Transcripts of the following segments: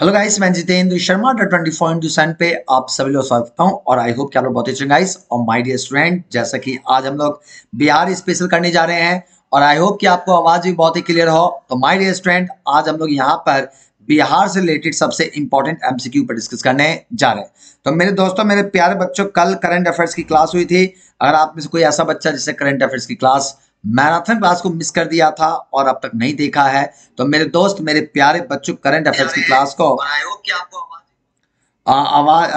hello guys मैं Jitendra Sharma dot twenty four into seven पे आप सभी लोग स्वागत करता हूँ और आई होप क्या लोग बहुत अच्छे गाइस और माय डियर स्टूडेंट जैसा कि आज हम लोग बिहार स्पेशल करने जा रहे हैं और आई होप कि आपको आवाज़ भी बहुत ही क्लियर हो तो माय डियर स्टूडेंट आज हम लोग यहाँ पर बिहार से रिलेटेड सबसे इंपॉर्टेंट एमसीक्यू पर डिस्कस करने जा रहे हैं तो मेरे दोस्तों मेरे प्यारे बच्चों कल करंट अफेयर्स की क्लास हुई थी अगर आप में से कोई ऐसा बच्चा जिसे करंट अफेयर्स की क्लास मैराथन क्लास को मिस कर दिया था और अब तक नहीं देखा है तो मेरे दोस्त मेरे प्यारे बच्चों करंट अफेयर्स की क्लास को आवाज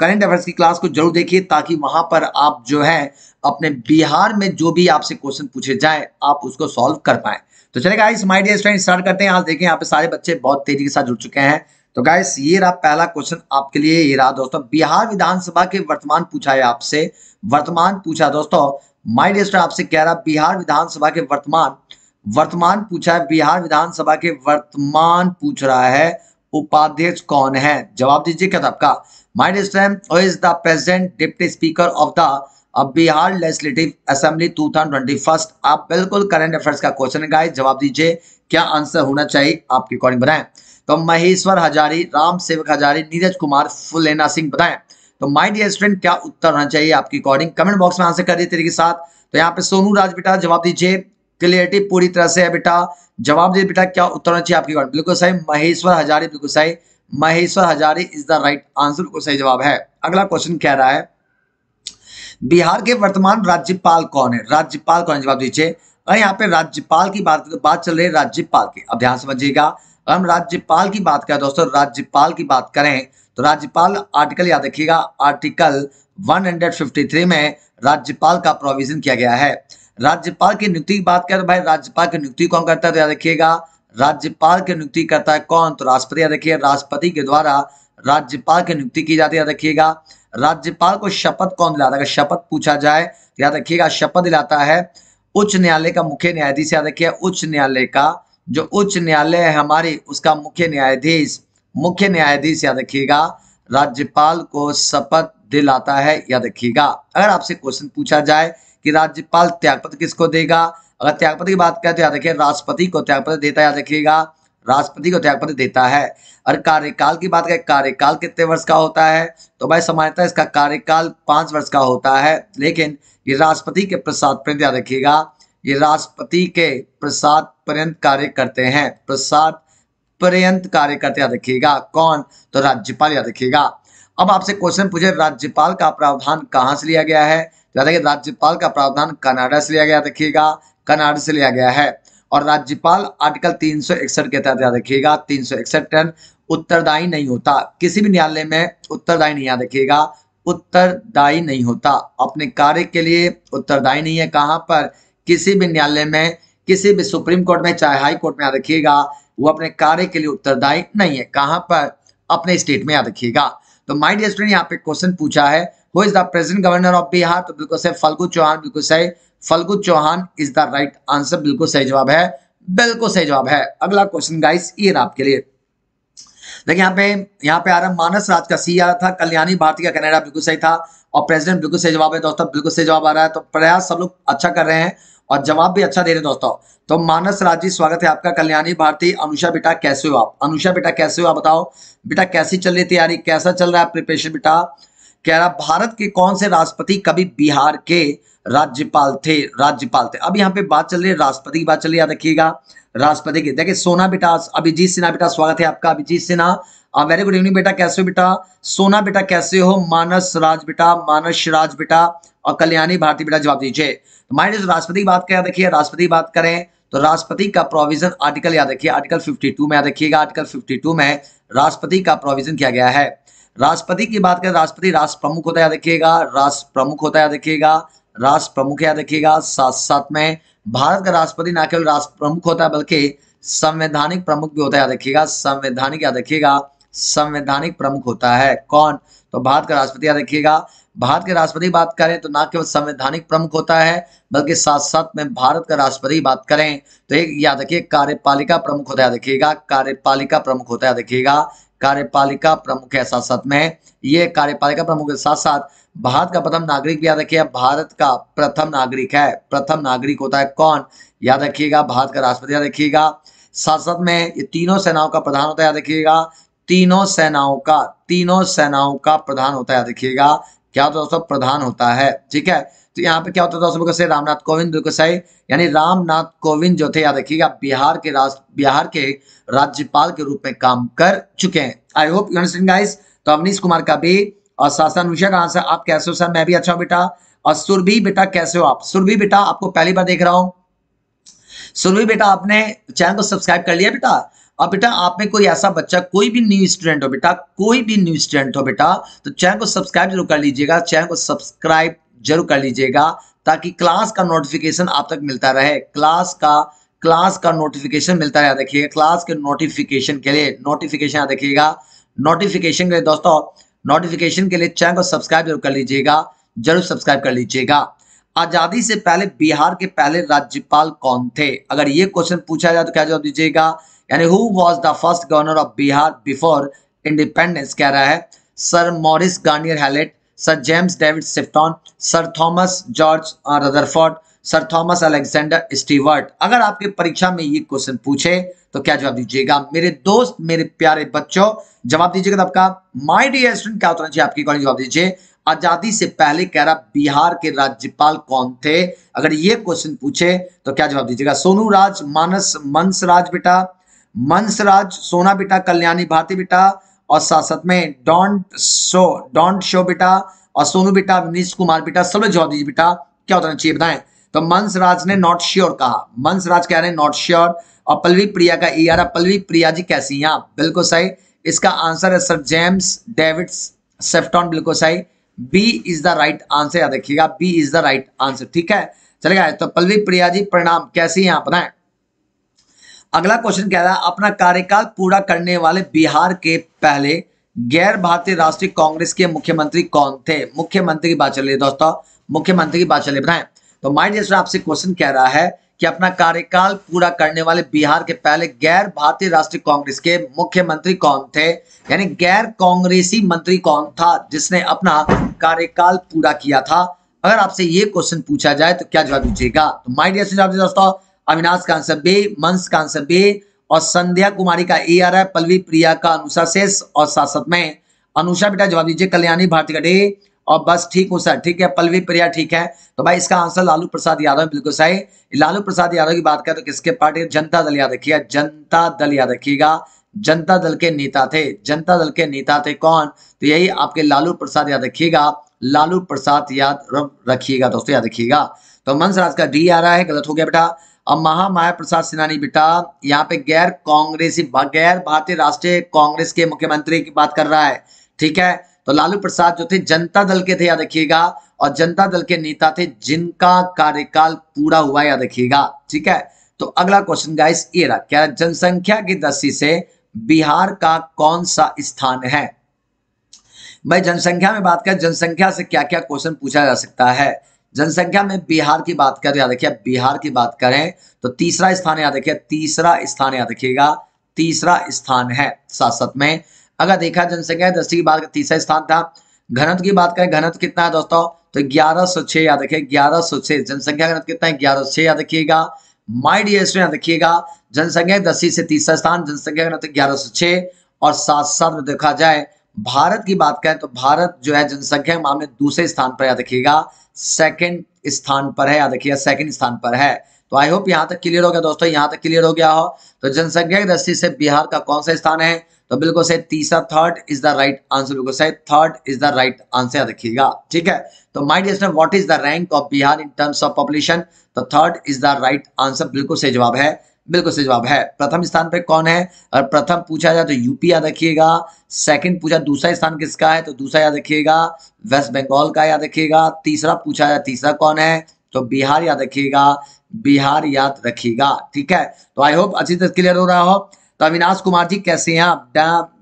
करंट अफेयर्स की क्लास को जरूर देखिए ताकि वहां पर आप जो है अपने बिहार में जो भी आपसे क्वेश्चन पूछे जाए आप उसको सॉल्व कर पाए तो चले guys my dear student start करते हैं आज देखें यहाँ पे सारे बच्चे बहुत तेजी के साथ जुड़ चुके हैं तो गाइस ये रहा पहला क्वेश्चन आपके लिए ये रहा दोस्तों बिहार विधानसभा के वर्तमान पूछा है आपसे वर्तमान पूछा दोस्तों माई डियर आपसे कह रहा बिहार विधानसभा के वर्तमान वर्तमान पूछा है बिहार विधानसभा के वर्तमान पूछ रहा है उपाध्यक्ष कौन है जवाब दीजिए क्या आपका my dear is the present deputy speaker of the अब बिहार लेजिस्लेटिव असेंबली टू आप बिल्कुल करंट अफेयर्स का क्वेश्चन गाय जवाब दीजिए क्या आंसर होना चाहिए आपके अकॉर्डिंग बताएं तो महेश्वर हजारी राम सेवक हजारी नीरज कुमार फुलेना सिंह बताएं तो माय डियर स्टूडेंट क्या उत्तर होना चाहिए आपकी अकॉर्डिंग कमेंट बॉक्स में आंसर कर दिए तरीके के साथ तो यहाँ पे सोनू राज बेटा जवाब दीजिए क्लियरिटी पूरी तरह से है बेटा जवाब दीजिए बेटा क्या उत्तर होना चाहिए आपकी अकॉर्डिंग बिल्कुल सही महेश्वर हजारी बिल्कुल सही Maheshwar Hazari is the right answer को सही जवाब है अगला क्वेश्चन कह रहा है बिहार के वर्तमान राज्यपाल कौन है राज्यपाल कौन जवाब दीजिए अगर यहाँ पे राज्यपाल की बात तो बात चल रही है राज्यपाल की अब ध्यान समझिएगा हम राज्यपाल की बात करें दोस्तों राज्यपाल की बात करें तो राज्यपाल आर्टिकल याद रखिएगा आर्टिकल 153 में राज्यपाल का प्रोविजन किया गया है राज्यपाल की नियुक्ति की बात करें तो भाई राज्यपाल की नियुक्ति कौन करता है तो याद रखिएगा राज्यपाल की नियुक्ति करता है कौन तो राष्ट्रपति याद रखिए राष्ट्रपति के द्वारा राज्यपाल की नियुक्ति की जाती है रखिएगा राज्यपाल को शपथ कौन दिलाता है शपथ पूछा जाए तो याद रखिएगा शपथ दिलाता है उच्च न्यायालय का मुख्य न्यायाधीश याद रखिए उच्च न्यायालय का जो उच्च न्यायालय है हमारी उसका मुख्य न्यायाधीश मुख्य न्यायाधीश याद रखिएगा राज्यपाल को शपथ दिलाता है याद रखिएगा अगर आपसे क्वेश्चन पूछा जाए कि राज्यपाल त्यागपत्र किसको देगा अगर त्यागपत्र की बात करें तो याद रखिए राष्ट्रपति को त्यागपत्र देता है याद रखिएगा राष्ट्रपति को त्यागपत्र देता है और कार्यकाल की बात करें कार्यकाल कितने वर्ष का होता है तो भाई सामान्यतः इसका कार्यकाल पांच वर्ष का होता है लेकिन ये राष्ट्रपति के प्रसाद पर याद रखिएगा ये राष्ट्रपति के प्रसाद पर्यंत कार्य करते हैं प्रसाद पर्यंत कार्यकर्ता याद रखिएगा कौन तो राज्यपाल याद रखिएगा अब आपसे क्वेश्चन पूछे राज्यपाल का प्रावधान कहाँ से लिया गया है तो याद रखिए राज्यपाल का प्रावधान कनाडा से लिया गया रखिएगा कनाडा से लिया गया है और राज्यपाल आर्टिकल तीन के तहत याद रखिएगा तीन टन उत्तरदायी नहीं होता किसी भी न्यायालय में उत्तरदायी नहीं याद रखिएगा उत्तरदायी नहीं होता अपने कार्य के लिए उत्तरदायी नहीं है कहाँ पर किसी भी न्यायालय में किसी भी सुप्रीम कोर्ट में चाहे हाई कोर्ट में याद रखिएगा वो अपने कार्य के लिए उत्तरदायी नहीं है कहां पर अपने स्टेट में याद रखिएगा तो माइंड स्टूडेंट यहाँ पे क्वेश्चन पूछा है who is the present governor of Bihar तो बिल्कुल सही फलगू चौहान बिल्कुल सही Phagu Chauhan is the right answer बिल्कुल सही जवाब है बिल्कुल सही जवाब है अगला क्वेश्चन गाइस ये आपके लिए देखिए यहाँ पे यहाँ पे आ रहा मानस राज का सी आ रहा था कल्याणी भारती का कनाडा बिल्कुल सही था और प्रेसिडेंट बिल्कुल सही जवाब है दोस्तों बिल्कुल सही जवाब आ रहा है तो प्रयास सब लोग अच्छा कर रहे हैं और जवाब भी अच्छा दे रहे दोस्तों तो मानस राज जी स्वागत है आपका कल्याणी भारती अनुषा बेटा कैसे हो आप अनुषा बेटा कैसे हो आप बताओ बेटा कैसी चल रही तैयारी कैसा चल रहा है प्रिपरेशन बेटा कह रहा भारत के कौन से राष्ट्रपति कभी बिहार के राज्यपाल थे राज्यपाल थे अब यहाँ पे बात चल रही है राष्ट्रपति की बात चल रही है रखिएगा राष्ट्रपति की देखिए सोना बेटा अभिजीत सिन्हा बेटा स्वागत है आपका Abhijeet Sinha very good evening बेटा कैसे हो बेटा सोना बेटा कैसे हो मानस राज बेटा मानस राज बेटा और कल्याणी भारती बेटा जवाब दीजिए तो माइंड राष्ट्रपति की बात करें देखिए राष्ट्रपति बात करें तो राष्ट्रपति का प्रोविजन आर्टिकल याद रखिए आर्टिकल 52 में याद रखिएगा आर्टिकल 52 में राष्ट्रपति का प्रोविजन किया गया है राष्ट्रपति की बात करें राष्ट्रपति राष्ट्र प्रमुख होता है याद रखिएगा राष्ट्र प्रमुख होता है याद रखिएगा राष्ट्र प्रमुख याद रखिएगा साथ साथ में भारत का राष्ट्रपति ना केवल राष्ट्र प्रमुख होता है बल्कि संवैधानिक प्रमुख भी होता है याद रखिएगा संवैधानिक याद रखिएगा संवैधानिक प्रमुख होता है कौन तो भारत का राष्ट्रपति याद रखिएगा भारत के राष्ट्रपति बात करें तो ना केवल संवैधानिक प्रमुख होता है बल्कि साथ साथ में भारत का राष्ट्रपति बात करें तो एक याद रखिए कार्यपालिका प्रमुख होता है देखिएगा कार्यपालिका प्रमुख होता है देखिएगा कार्यपालिका प्रमुख है साथ साथ में ये कार्यपालिका प्रमुख के साथ साथ भारत का प्रथम नागरिक भी याद रखिए भारत का प्रथम नागरिक है प्रथम नागरिक होता है कौन याद रखिएगा भारत का राष्ट्रपति याद रखिएगा साथ साथ में ये तीनों सेनाओं का प्रधान होता है याद रखिएगा तीनों सेनाओं का तीनों सेनाओं का प्रधान होता है देखिएगा क्या होता था सब प्रधान होता है ठीक है तो यहाँ पे क्या होता था उसमें सही रामनाथ कोविंद बिल्कुल सही यानी रामनाथ कोविंद जो थे याद रखिएगा बिहार के राज बिहार के राज्यपाल के रूप में काम कर चुके हैं I hope you understand guys तो अवनीश कुमार का भी और शासन अनुषा का आंसर आप कैसे हो सर मैं भी अच्छा बेटा और सुरभि बेटा कैसे हो आप सुरभि बेटा आपको पहली बार देख रहा हूं सुरभि बेटा आपने चैनल को सब्सक्राइब कर लिया बेटा अब बेटा आप में कोई ऐसा बच्चा कोई भी न्यू स्टूडेंट हो बेटा कोई भी न्यू स्टूडेंट हो बेटा तो चैनल को सब्सक्राइब जरूर कर लीजिएगा चैनल को सब्सक्राइब जरूर कर लीजिएगा ताकि क्लास का नोटिफिकेशन आप तक मिलता रहे क्लास का क्लास का नोटिफिकेशन मिलता रहे देखिएगा क्लास के नोटिफिकेशन के लिए नोटिफिकेशन यहाँ देखिएगा नोटिफिकेशन के लिए दोस्तों नोटिफिकेशन के लिए चैनल को सब्सक्राइब जरूर कर लीजिएगा जरूर सब्सक्राइब कर लीजिएगा आजादी से पहले बिहार के पहले राज्यपाल कौन थे अगर ये क्वेश्चन पूछा जाए तो क्या जवाब दीजिएगा यानी who was the first governor of Bihar before independence कह रहा है sir Maurice Garnier Hallett sir James David Sifton sir Thomas George Rutherford sir Thomas Alexander Stewart अगर आपके परीक्षा में ये क्वेश्चन पूछे तो क्या जवाब दीजिएगा मेरे दोस्त मेरे प्यारे बच्चों जवाब दीजिएगा तो आपका माई डियर स्टूडेंट क्या होना चाहिए आपकी जवाब दीजिए आजादी से पहले कह रहा बिहार के राज्यपाल कौन थे अगर ये क्वेश्चन पूछे तो क्या जवाब दीजिएगा सोनू राज मानस मंस राज बेटा मंसराज सोना बेटा कल्याणी भारती बेटा और साथ साथ में डॉन्ट शो डॉन्ट शो बेटा और सोनू बेटा अवनीश कुमार बेटा सरोज चौधरी बेटा क्या होता चाहिए बताएं तो मंसराज ने नॉट श्योर कहा मंसराज कह रहे हैं नॉट श्योर और पल्लवी प्रिया का ई e आर पल्लवी प्रिया जी कैसी हैं आप बिल्कुल सही इसका आंसर है सर जेम्स डेविड सेफ्टॉन बिल्कुल सही B is the right answer याद रखिएगा B is the right answer ठीक है चलेगा तो पल्लवी प्रिया जी परिणाम कैसी हैं आप बताएं अगला क्वेश्चन कह रहा है अपना कार्यकाल पूरा करने वाले बिहार के पहले गैर भारतीय राष्ट्रीय कांग्रेस के मुख्यमंत्री कौन थे मुख्यमंत्री की बात चल रही है दोस्तों मुख्यमंत्री की बात चल रही बताएं तो माइंड जैसे आपसे क्वेश्चन कह रहा है कि अपना कार्यकाल पूरा करने वाले बिहार के पहले गैर भारतीय राष्ट्रीय कांग्रेस के मुख्यमंत्री कौन थे यानी गैर कांग्रेसी मंत्री कौन था जिसने अपना कार्यकाल पूरा किया था अगर आपसे ये क्वेश्चन पूछा जाए तो क्या जवाब दीजिएगा तो माइंड जैसे जवाब दोस्तों अविनाश का आंसर बी मंस का आंसर बी और संध्या कुमारी का ए आ रहा है पल्लवी प्रिया का अनुषा शेष और सासत में अनुषा बेटा जवाब दीजिए कल्याणी भारती गढ़े और बस ठीक हूँ सर ठीक है पल्लवी प्रिया ठीक है तो भाई इसका आंसर लालू प्रसाद यादव बिल्कुल सही लालू प्रसाद यादव की बात करें तो किसके पार्टी जनता दल याद रखिएगा जनता दल याद रखिएगा जनता दल के नेता थे जनता दल के नेता थे कौन तो यही आपके लालू प्रसाद याद रखिएगा लालू प्रसाद याद रखिएगा दोस्तों याद रखिएगा तो मंसराज का डी आ रहा है गलत हो गया बेटा अब माया प्रसाद सिन्हानी बेटा यहाँ पे गैर कांग्रेसी गैर भारतीय राष्ट्रीय कांग्रेस के मुख्यमंत्री की बात कर रहा है ठीक है तो लालू प्रसाद जो थे जनता दल के थे याद रखिएगा और जनता दल के नेता थे जिनका कार्यकाल पूरा हुआ याद रखिएगा ठीक है तो अगला क्वेश्चन गाइस ये रहा क्या जनसंख्या की दृष्टि से बिहार का कौन सा स्थान है भाई जनसंख्या में बात कर जनसंख्या से क्या क्या क्वेश्चन पूछा जा सकता है जनसंख्या में बिहार की बात करें याद रखिए बिहार की बात करें तो तीसरा स्थान याद रखिए तीसरा स्थान याद रखिएगा तीसरा स्थान है साथ साथ में अगर देखा जनसंख्या दृष्टि की बात तीसरा स्थान था घनत्व की बात करें घनत्व कितना है दोस्तों तो ग्यारह सौ छह याद रखिये ग्यारह सौ छह जनसंख्या घनत्व कितना है ग्यारह सौ छह याद रखिएगा माइड डियर याद रखिएगा जनसंख्या दसी से तीसरा स्थान जनसंख्या घनत्व ग्यारह सौ छह और साथ साथ में देखा जाए भारत की बात करें तो भारत जो है जनसंख्या मामले दूसरे स्थान पर याद रखिएगा सेकंड स्थान पर है याद रखिएगा सेकंड स्थान पर है तो आई होप यहाँ तक क्लियर हो गया दोस्तों यहाँ तक क्लियर हो गया हो तो जनसंख्या की दृष्टि से बिहार का कौन सा स्थान है तो बिल्कुल सही तीसरा third is the right answer बिल्कुल सही third is the right answer याद रखिएगा ठीक है तो माई डिस्टर what is the rank of Bihar in terms of population तो third is the right answer बिल्कुल सही जवाब है बिल्कुल सही जवाब है प्रथम स्थान पर कौन है और प्रथम पूछा जाए तो यूपी याद रखिएगा सेकंड पूछा दूसरा स्थान किसका है तो दूसरा याद रखिएगा वेस्ट बंगाल का याद रखिएगा तीसरा पूछा जाए तीसरा कौन है तो बिहार याद रखिएगा बिहार याद रखिएगा ठीक है तो आई होप अच्छी तरह क्लियर हो रहा हो तो अविनाश कुमार जी कैसे हैं आप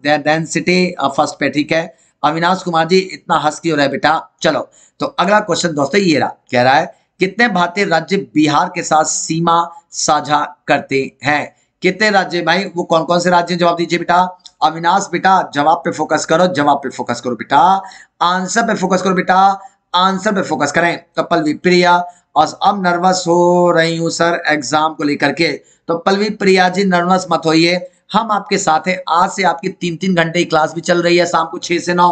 डेंसिटी फर्स्ट पे ठीक है अविनाश कुमार जी इतना हंस क्यों रहे बेटा चलो तो अगला क्वेश्चन दोस्तों ये रहा कह रहा है कितने भारतीय राज्य बिहार के साथ सीमा साझा करते हैं कितने राज्य भाई वो कौन कौन से राज्य जवाब दीजिए बेटा अविनाश बेटा जवाब पे फोकस करो जवाब पे फोकस करो बेटा आंसर पे फोकस करो बेटा आंसर पे फोकस करें तो पल्वी प्रिया और अब नर्वस हो रही हूं सर एग्जाम को लेकर के तो पल्लवी प्रिया जी नर्वस मत होइए हम आपके साथ हैं आज से आपकी तीन तीन घंटे की क्लास भी चल रही है शाम को छह से नौ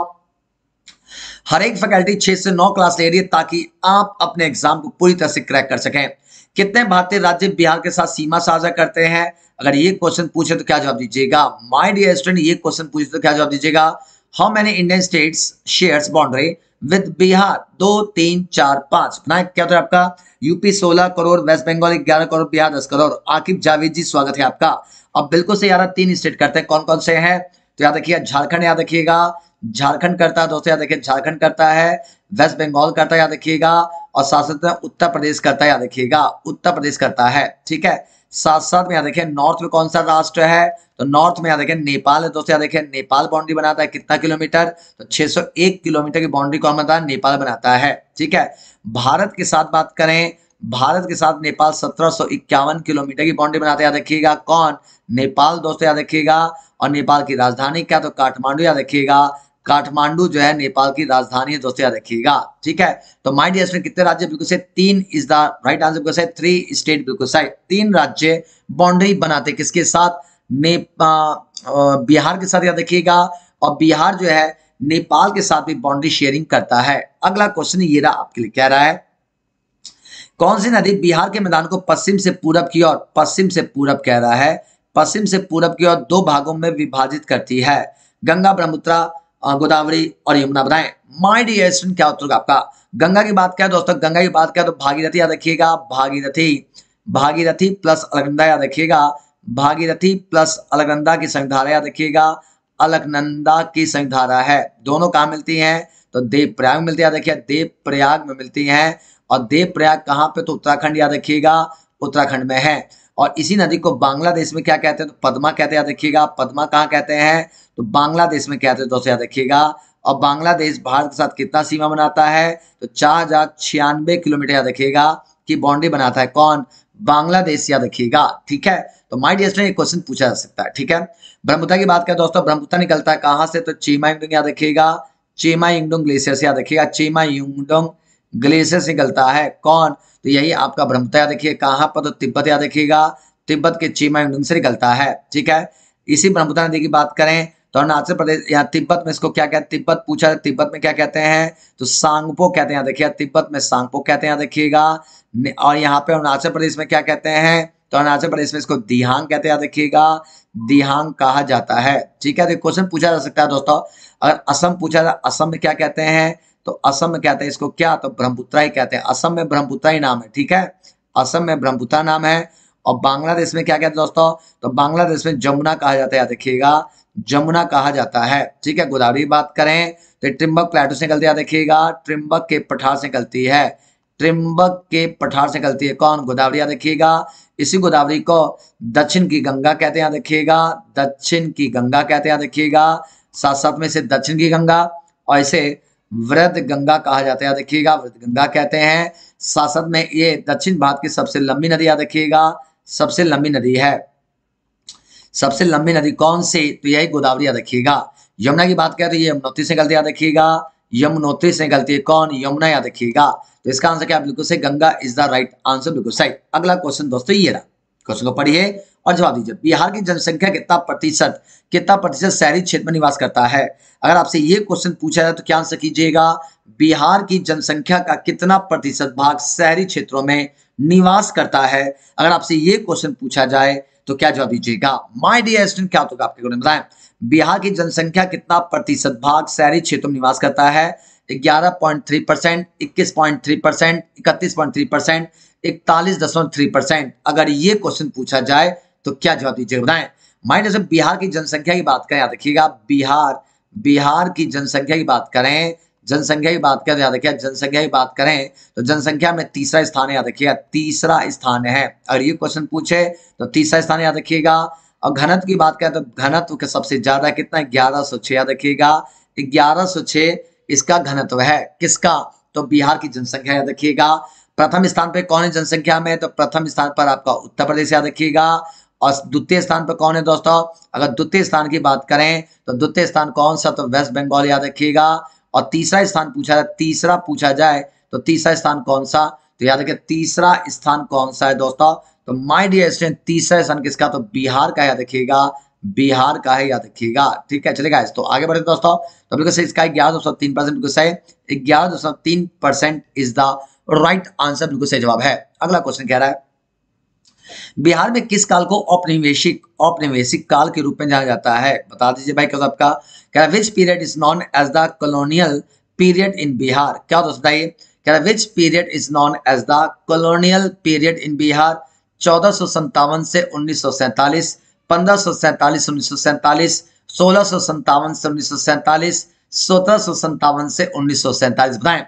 हर एक फैकल्टी छह से नौ क्लास ले रही है ताकि आप अपने एग्जाम को पूरी तरह से क्रैक कर सकें कितने भारतीय राज्य बिहार के साथ सीमा साझा करते हैं अगर ये क्वेश्चन पूछे तो क्या जवाब दीजिएगा माई डियर स्टूडेंट ये क्वेश्चन पूछे तो क्या जवाब दीजिएगा how many Indian states share boundary with Bihar दो तीन चार पांच अपना क्या होता है आपका यूपी सोलह करोड़ वेस्ट बंगाल ग्यारह करोड़ बिहार दस करोड़ आकिब जावेद जी स्वागत है आपका अब बिल्कुल से यार तीन स्टेट करते हैं कौन कौन से हैं तो याद रखिएगा झारखंड याद रखिएगा झारखंड करता है दोस्तों याद देखिए झारखंड करता है वेस्ट बंगाल करता है याद रखिएगा और साथ साथ में उत्तर प्रदेश करता है याद रखिएगा उत्तर प्रदेश करता है ठीक है साथ साथ में याद रखिए नॉर्थ में कौन सा राष्ट्र है तो नॉर्थ में याद रखिए नेपाल है दोस्तों याद रखिए नेपाल बाउंड्री बनाता है कितना किलोमीटर तो एक किलोमीटर की बाउंड्री कौन बनाता है नेपाल बनाता है ठीक है भारत के साथ बात करें भारत के साथ नेपाल सत्रह किलोमीटर की बाउंड्री बनाता है याद रखिएगा कौन नेपाल दोस्तों याद रखिएगा और नेपाल की राजधानी क्या तो काठमांडू याद रखिएगा काठमांडू जो है नेपाल की राजधानी है दोस्तों याद रखिएगा ठीक है तो माइंड इसमें कितने राज्य बिल्कुल सही तीन इज द राइट आंसर बिल्कुल सही थ्री स्टेट बिल्कुल सही तीन राज्य बाउंड्री बनाते किसके साथ बिहार के साथ याद रखिएगा और बिहार जो है नेपाल के साथ भी बाउंड्री शेयरिंग करता है अगला क्वेश्चन ये रहा आपके लिए कह रहा है कौन सी नदी बिहार के मैदान को पश्चिम से पूरब की ओर पश्चिम से पूरब कह रहा है पश्चिम से पूरब की ओर दो भागों में विभाजित करती है गंगा ब्रह्मपुत्रा गोदावरी और यमुना बताएं माई डी स्टूडेंट क्या उत्तर होगा आपका गंगा की बात क्या है दोस्तों गंगा की बात क्या तो भागीरथी याद रखिएगा भागीरथी भागीरथी प्लस अलगंदा याद रखिएगा भागीरथी प्लस अलगनंदा की संगधारा याद रखिएगा अलकनंदा की संगधारा है दोनों कहाँ मिलती हैं तो देव प्रयाग मिलती है याद रखिए देव प्रयाग में मिलती हैं और देव प्रयाग कहाँ पे तो उत्तराखंड याद रखिएगा उत्तराखंड में है और इसी नदी को बांग्लादेश में क्या कहते हैं तो पद्मा कहते हैं याद रखिएगा पद्मा कहाँ कहते हैं तो बांग्लादेश में क्या थे दोस्तों याद रखिएगा और बांग्लादेश भारत के साथ कितना सीमा बनाता है तो चार हजार किलोमीटर याद रखिएगा की बाउंड्री बनाता है कौन बांग्लादेश याद रखिएगा ठीक है तो माई डियर स्टूडेंट क्वेश्चन पूछा जा सकता है ठीक है ब्रह्मपुत्र की बात करें दोस्तों ब्रह्मपुत्र निकलता है कहां से तो चीमा इंगडोंग याद रखिएगा चीमा इंगडोंग ग्लेशियर से याद रखिएगा चीमा इंगडोंग ग्लेशियर से निकलता है कौन तो यही आपका ब्रह्मपुत्र याद रखिए कहां पर तो तिब्बत याद रखिएगा तिब्बत के चीमा इंगडोंग से निकलता है ठीक है इसी ब्रह्मपुत्र नदी की बात करें तो अरुणाचल प्रदेश यहाँ तिब्बत में इसको क्या कहते हैं तिब्बत पूछा तिब्बत में क्या कहते हैं तो सांगपो कहते हैं यहाँ देखिए तिब्बत में सांगपो कहते हैं यहाँ देखिएगा और यहाँ पे अरुणाचल प्रदेश में क्या कहते हैं तो अरुणाचल प्रदेश में इसको दिहांग कहते हैं देखिएगा दिहांग कहा जाता है ठीक है तो क्वेश्चन पूछा जा सकता है दोस्तों अगर असम पूछा जाए असम में क्या कहते हैं तो असम में कहते हैं इसको क्या तो ब्रह्मपुत्र ही कहते हैं असम में ब्रह्मपुत्र ही नाम है ठीक है असम में ब्रह्मपुत्रा नाम है और बांग्लादेश में क्या कहते हैं दोस्तों तो बांग्लादेश में जमुना कहा जाता है देखिएगा जमुना कहा जाता है ठीक है गोदावरी बात करें तो ट्रिम्बक प्लेटो से निकलती है देखिएगा ट्रिम्बक के पठार से निकलती है त्रिम्बक के पठार से निकलती है कौन गोदावरी देखिएगा इसी गोदावरी को दक्षिण की गंगा कहते हैं देखिएगा दक्षिण की गंगा कहते हैं देखिएगा साथ साथ में से दक्षिण की गंगा और इसे वृद्ध गंगा कहा जाता है देखिएगा वृद्ध गंगा कहते हैं साथ साथ में ये दक्षिण भारत की सबसे लंबी नदी देखिएगा सबसे लंबी नदी है सबसे लंबी नदी कौन सी तो यही गोदावरी याद रखिएगा यमुना की बात करें तो ये यमुनोत्री से गलती याद रखिएगा यमुनोत्री से गलती है कौन यमुना याद रखिएगा तो इसका आंसर क्या बिल्कुल सही Ganga is the right answer बिल्कुल सही अगला क्वेश्चन दोस्तों ये रहा क्वेश्चन को पढ़िए और जवाब दीजिए बिहार की जनसंख्या कितना प्रतिशत कितना प्रतिशत शहरी क्षेत्र में निवास करता है अगर आपसे ये क्वेश्चन पूछा जाए तो क्या आंसर कीजिएगा बिहार की जनसंख्या का कितना प्रतिशत भाग शहरी क्षेत्रों में निवास करता है अगर आपसे ये क्वेश्चन पूछा जाए तो क्या जवाब दीजिएगा माई डियर स्टूडेंट क्या होगा तो आपके बताया बिहार की जनसंख्या कितना प्रतिशत भाग शहरी क्षेत्र में निवास करता है 11.3 परसेंट इक्कीस परसेंट इकतीस परसेंट इकतालीस परसेंट अगर ये क्वेश्चन पूछा जाए तो क्या जवाब दीजिएगा बताएं माइंड बिहार की जनसंख्या की बात करें याद रखिएगा बिहार बिहार की जनसंख्या की बात करें जनसंख्या की बात करें तो याद रखिए जनसंख्या की बात करें तो जनसंख्या में तीसरा स्थान याद रखिएगा तीसरा स्थान है अगर ये क्वेश्चन पूछे तो तीसरा स्थान याद रखिएगा और घनत्व की बात करें तो घनत्व का सबसे ज्यादा कितना ग्यारह सौ छह याद रखिएगा ग्यारह सौ छह इसका घनत्व है किसका तो बिहार की जनसंख्या याद रखिएगा प्रथम स्थान पर कौन है जनसंख्या में तो प्रथम स्थान पर आपका उत्तर प्रदेश याद रखिएगा और द्वितीय स्थान पर कौन है दोस्तों अगर द्वितीय स्थान की बात करें तो द्वितीय स्थान कौन सा तो वेस्ट बंगाल याद रखिएगा और तीसरा स्थान पूछा जाए तीसरा पूछा जाए तो तीसरा स्थान कौन सा तो याद रखिए तीसरा स्थान कौन सा है दोस्तों तो माय डियर स्टूडेंट तीसरा स्थान किसका तो बिहार का याद रखिएगा बिहार का है याद रखिएगा ठीक है चलेगा तो आगे बढ़ते दोस्तों तो बिल्कुल सही इसका ग्यारह दशमलव तीन परसेंट बिल्कुल सही ग्यारह दशमलव तीन percent is the right answer बिल्कुल सही जवाब है अगला क्वेश्चन कह रहा है बिहार में किस काल को औपनिवेशिक औपनिवेशिक काल के रूप में जाना जाता है बता दीजिए भाई क्या आपका कह रहा which period is known as the colonial period in Bihar क्या होता बताइए कह रहा which period is known as the colonial period in Bihar चौदह से उन्नीस सौ सैंतालीस पंद्रह सौ सैंतालीस उन्नीस सौ सैंतालीस सोलह सो संतावन से उन्नीस सौ सैंतालीस सत्रह सो संतावन से उन्नीस सौ सैंतालीस बताएं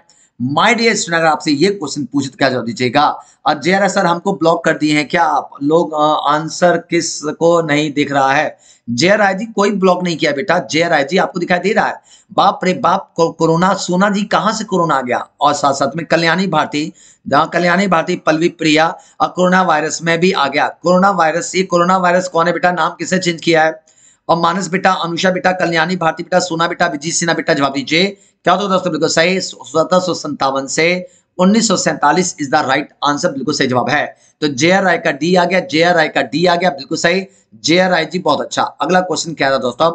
माय डियर स्टूडेंट अगर आपसे ये क्वेश्चन पूछे तो क्या जवाब दीजिएगा और जे सर हमको ब्लॉक कर दिए हैं क्या आप लोग आंसर किस को नहीं दिख रहा है जय राय जी कोई ब्लॉक नहीं किया बेटा जय राय जी आपको दिखाई दे रहा है बाप रे बाप कोरोना सोना जी कहां से कोरोना आ गया और साथ साथ में कल्याणी भारती जहां कल्याणी भारती पल्लवी प्रिया और कोरोना वायरस में भी आ गया कोरोना वायरस ये कोरोना वायरस कौन है बेटा नाम किसने चेंज किया है और मानस बेटा अनुषा बेटा कल्याणी भारती बेटा सोना बेटा विजीत सिन्हा बेटा जवाब दीजिए क्या होता दोस्तों बिल्कुल सही सत्रह सौ संतावन से उन्नीस इज द राइट आंसर बिल्कुल सही जवाब है तो जे आर आई का डी आ गया जे आर आई का डी आ गया बिल्कुल सही जे आर आई जी बहुत अच्छा अगला क्वेश्चन क्या था दोस्तों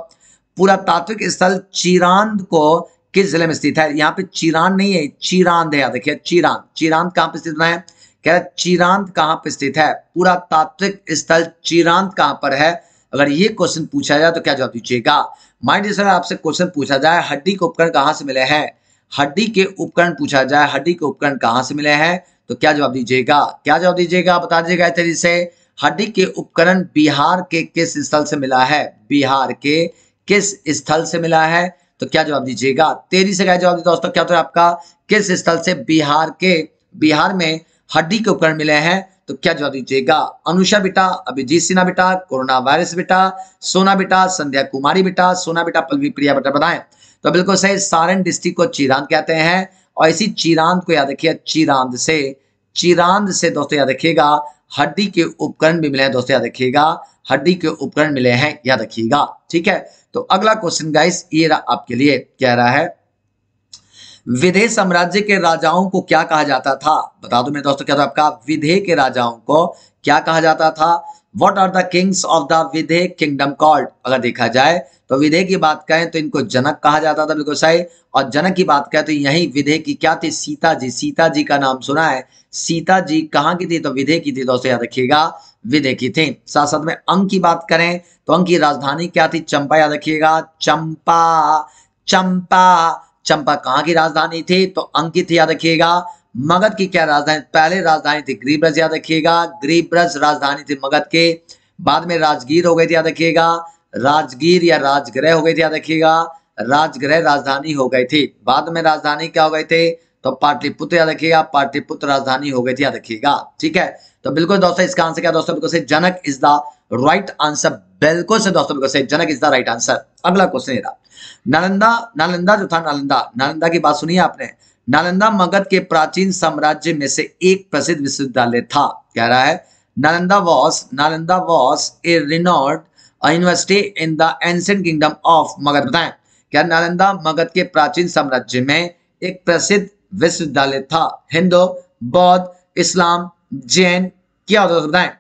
पुरातात्विक स्थल चिरांद को किस जिले में स्थित है यहाँ पे चिरांद नहीं है चिरांद है देखिए चिरांद चिरांद कहाँ पर स्थित है कह रहा चिरांद कहाँ पर स्थित है पुरातात्विक स्थल चिरांद कहां पर है अगर ये क्वेश्चन पूछा जाए तो क्या जवाब दीजिएगा माइंड सर आपसे क्वेश्चन पूछा जाए हड्डी के उपकरण कहां से मिले हैं हड्डी के उपकरण पूछा जाए हड्डी के उपकरण कहां से मिले हैं तो क्या जवाब दीजिएगा क्या जवाब दीजिएगा बता दीजिएगा इस से हड्डी के उपकरण बिहार के किस स्थल से मिला है बिहार के किस स्थल से मिला है तो क्या जवाब दीजिएगा तेरी से क्या जवाब दोस्तों क्या है आपका किस स्थल से बिहार के बिहार में हड्डी के उपकरण मिले हैं तो क्या जवाब दीजिएगा अनुषा बेटा अभिजीत सिन्हा बेटा कोरोना वायरस बेटा सोना बेटा संध्या कुमारी बेटा सोना बेटा पल्वी प्रिया बेटा बताएं तो बिल्कुल सही सारण डिस्ट्रिक्ट को चिरांद कहते हैं और इसी चिरांद को याद रखिए चिरांद से चिरांद से दोस्तों याद रखिएगा हड्डी के उपकरण भी मिले हैं दोस्तों याद रखिएगा हड्डी के उपकरण मिले हैं याद रखिएगा ठीक है तो अगला क्वेश्चन गाइस ये रहा आपके लिए कह रहा है विधेय साम्राज्य के राजाओं को क्या कहा जाता था बता दो मैं दोस्तों क्या था आपका विधेय के राजाओं को क्या कहा जाता था what are the kings of the Videha kingdom called अगर देखा जाए तो विधेय की बात कहें तो इनको जनक कहा जाता था बिल्कुल सही और जनक की बात कहें तो यही विधेय की क्या थी सीता जी सीता जी का नाम सुना है सीता जी कहाँ की थी तो विधेय की थी दोस्तों याद रखिएगा विधेय की थी साथ साथ में अंक की बात करें तो अंक की राजधानी क्या थी चंपा याद रखिएगा चंपा चंपा चंपा कहाँ की राजधानी थी तो अंक की थी याद रखिएगा मगध की क्या राजधानी पहले राजधानी थी ग्रीब्रज याद रखिएगा ग्रीब्रज राजधानी थी मगध के बाद में राजगीर हो गई थी याद रखिएगा राजगीर या राजगृह हो गई थी याद रखिएगा राजगृह राजधानी हो गई थी बाद में राजधानी क्या हो गए थे तो पाटलिपुत्र याद रखिएगा पाटलिपुत्र राजधानी हो गई थी याद रखिएगा ठीक है तो बिल्कुल दोस्तों इसका आंसर क्या दोस्तों बिल्कुल Janak is the right answer बिल्कुल से दोस्तों बिल्कुल Janak is the right answer अगला क्वेश्चन नालंदा नालंदा जो था नालंदा नालंदा की बात सुनिए आपने नालंदा मगध के प्राचीन साम्राज्य में से एक प्रसिद्ध विश्वविद्यालय था कह रहा है Nalanda was Nalanda was a renowned university in the ancient kingdom of Magadh बताएं क्या नालंदा मगध के प्राचीन साम्राज्य में एक प्रसिद्ध विश्वविद्यालय था हिंदू बौद्ध इस्लाम जैन क्या होता था बताएं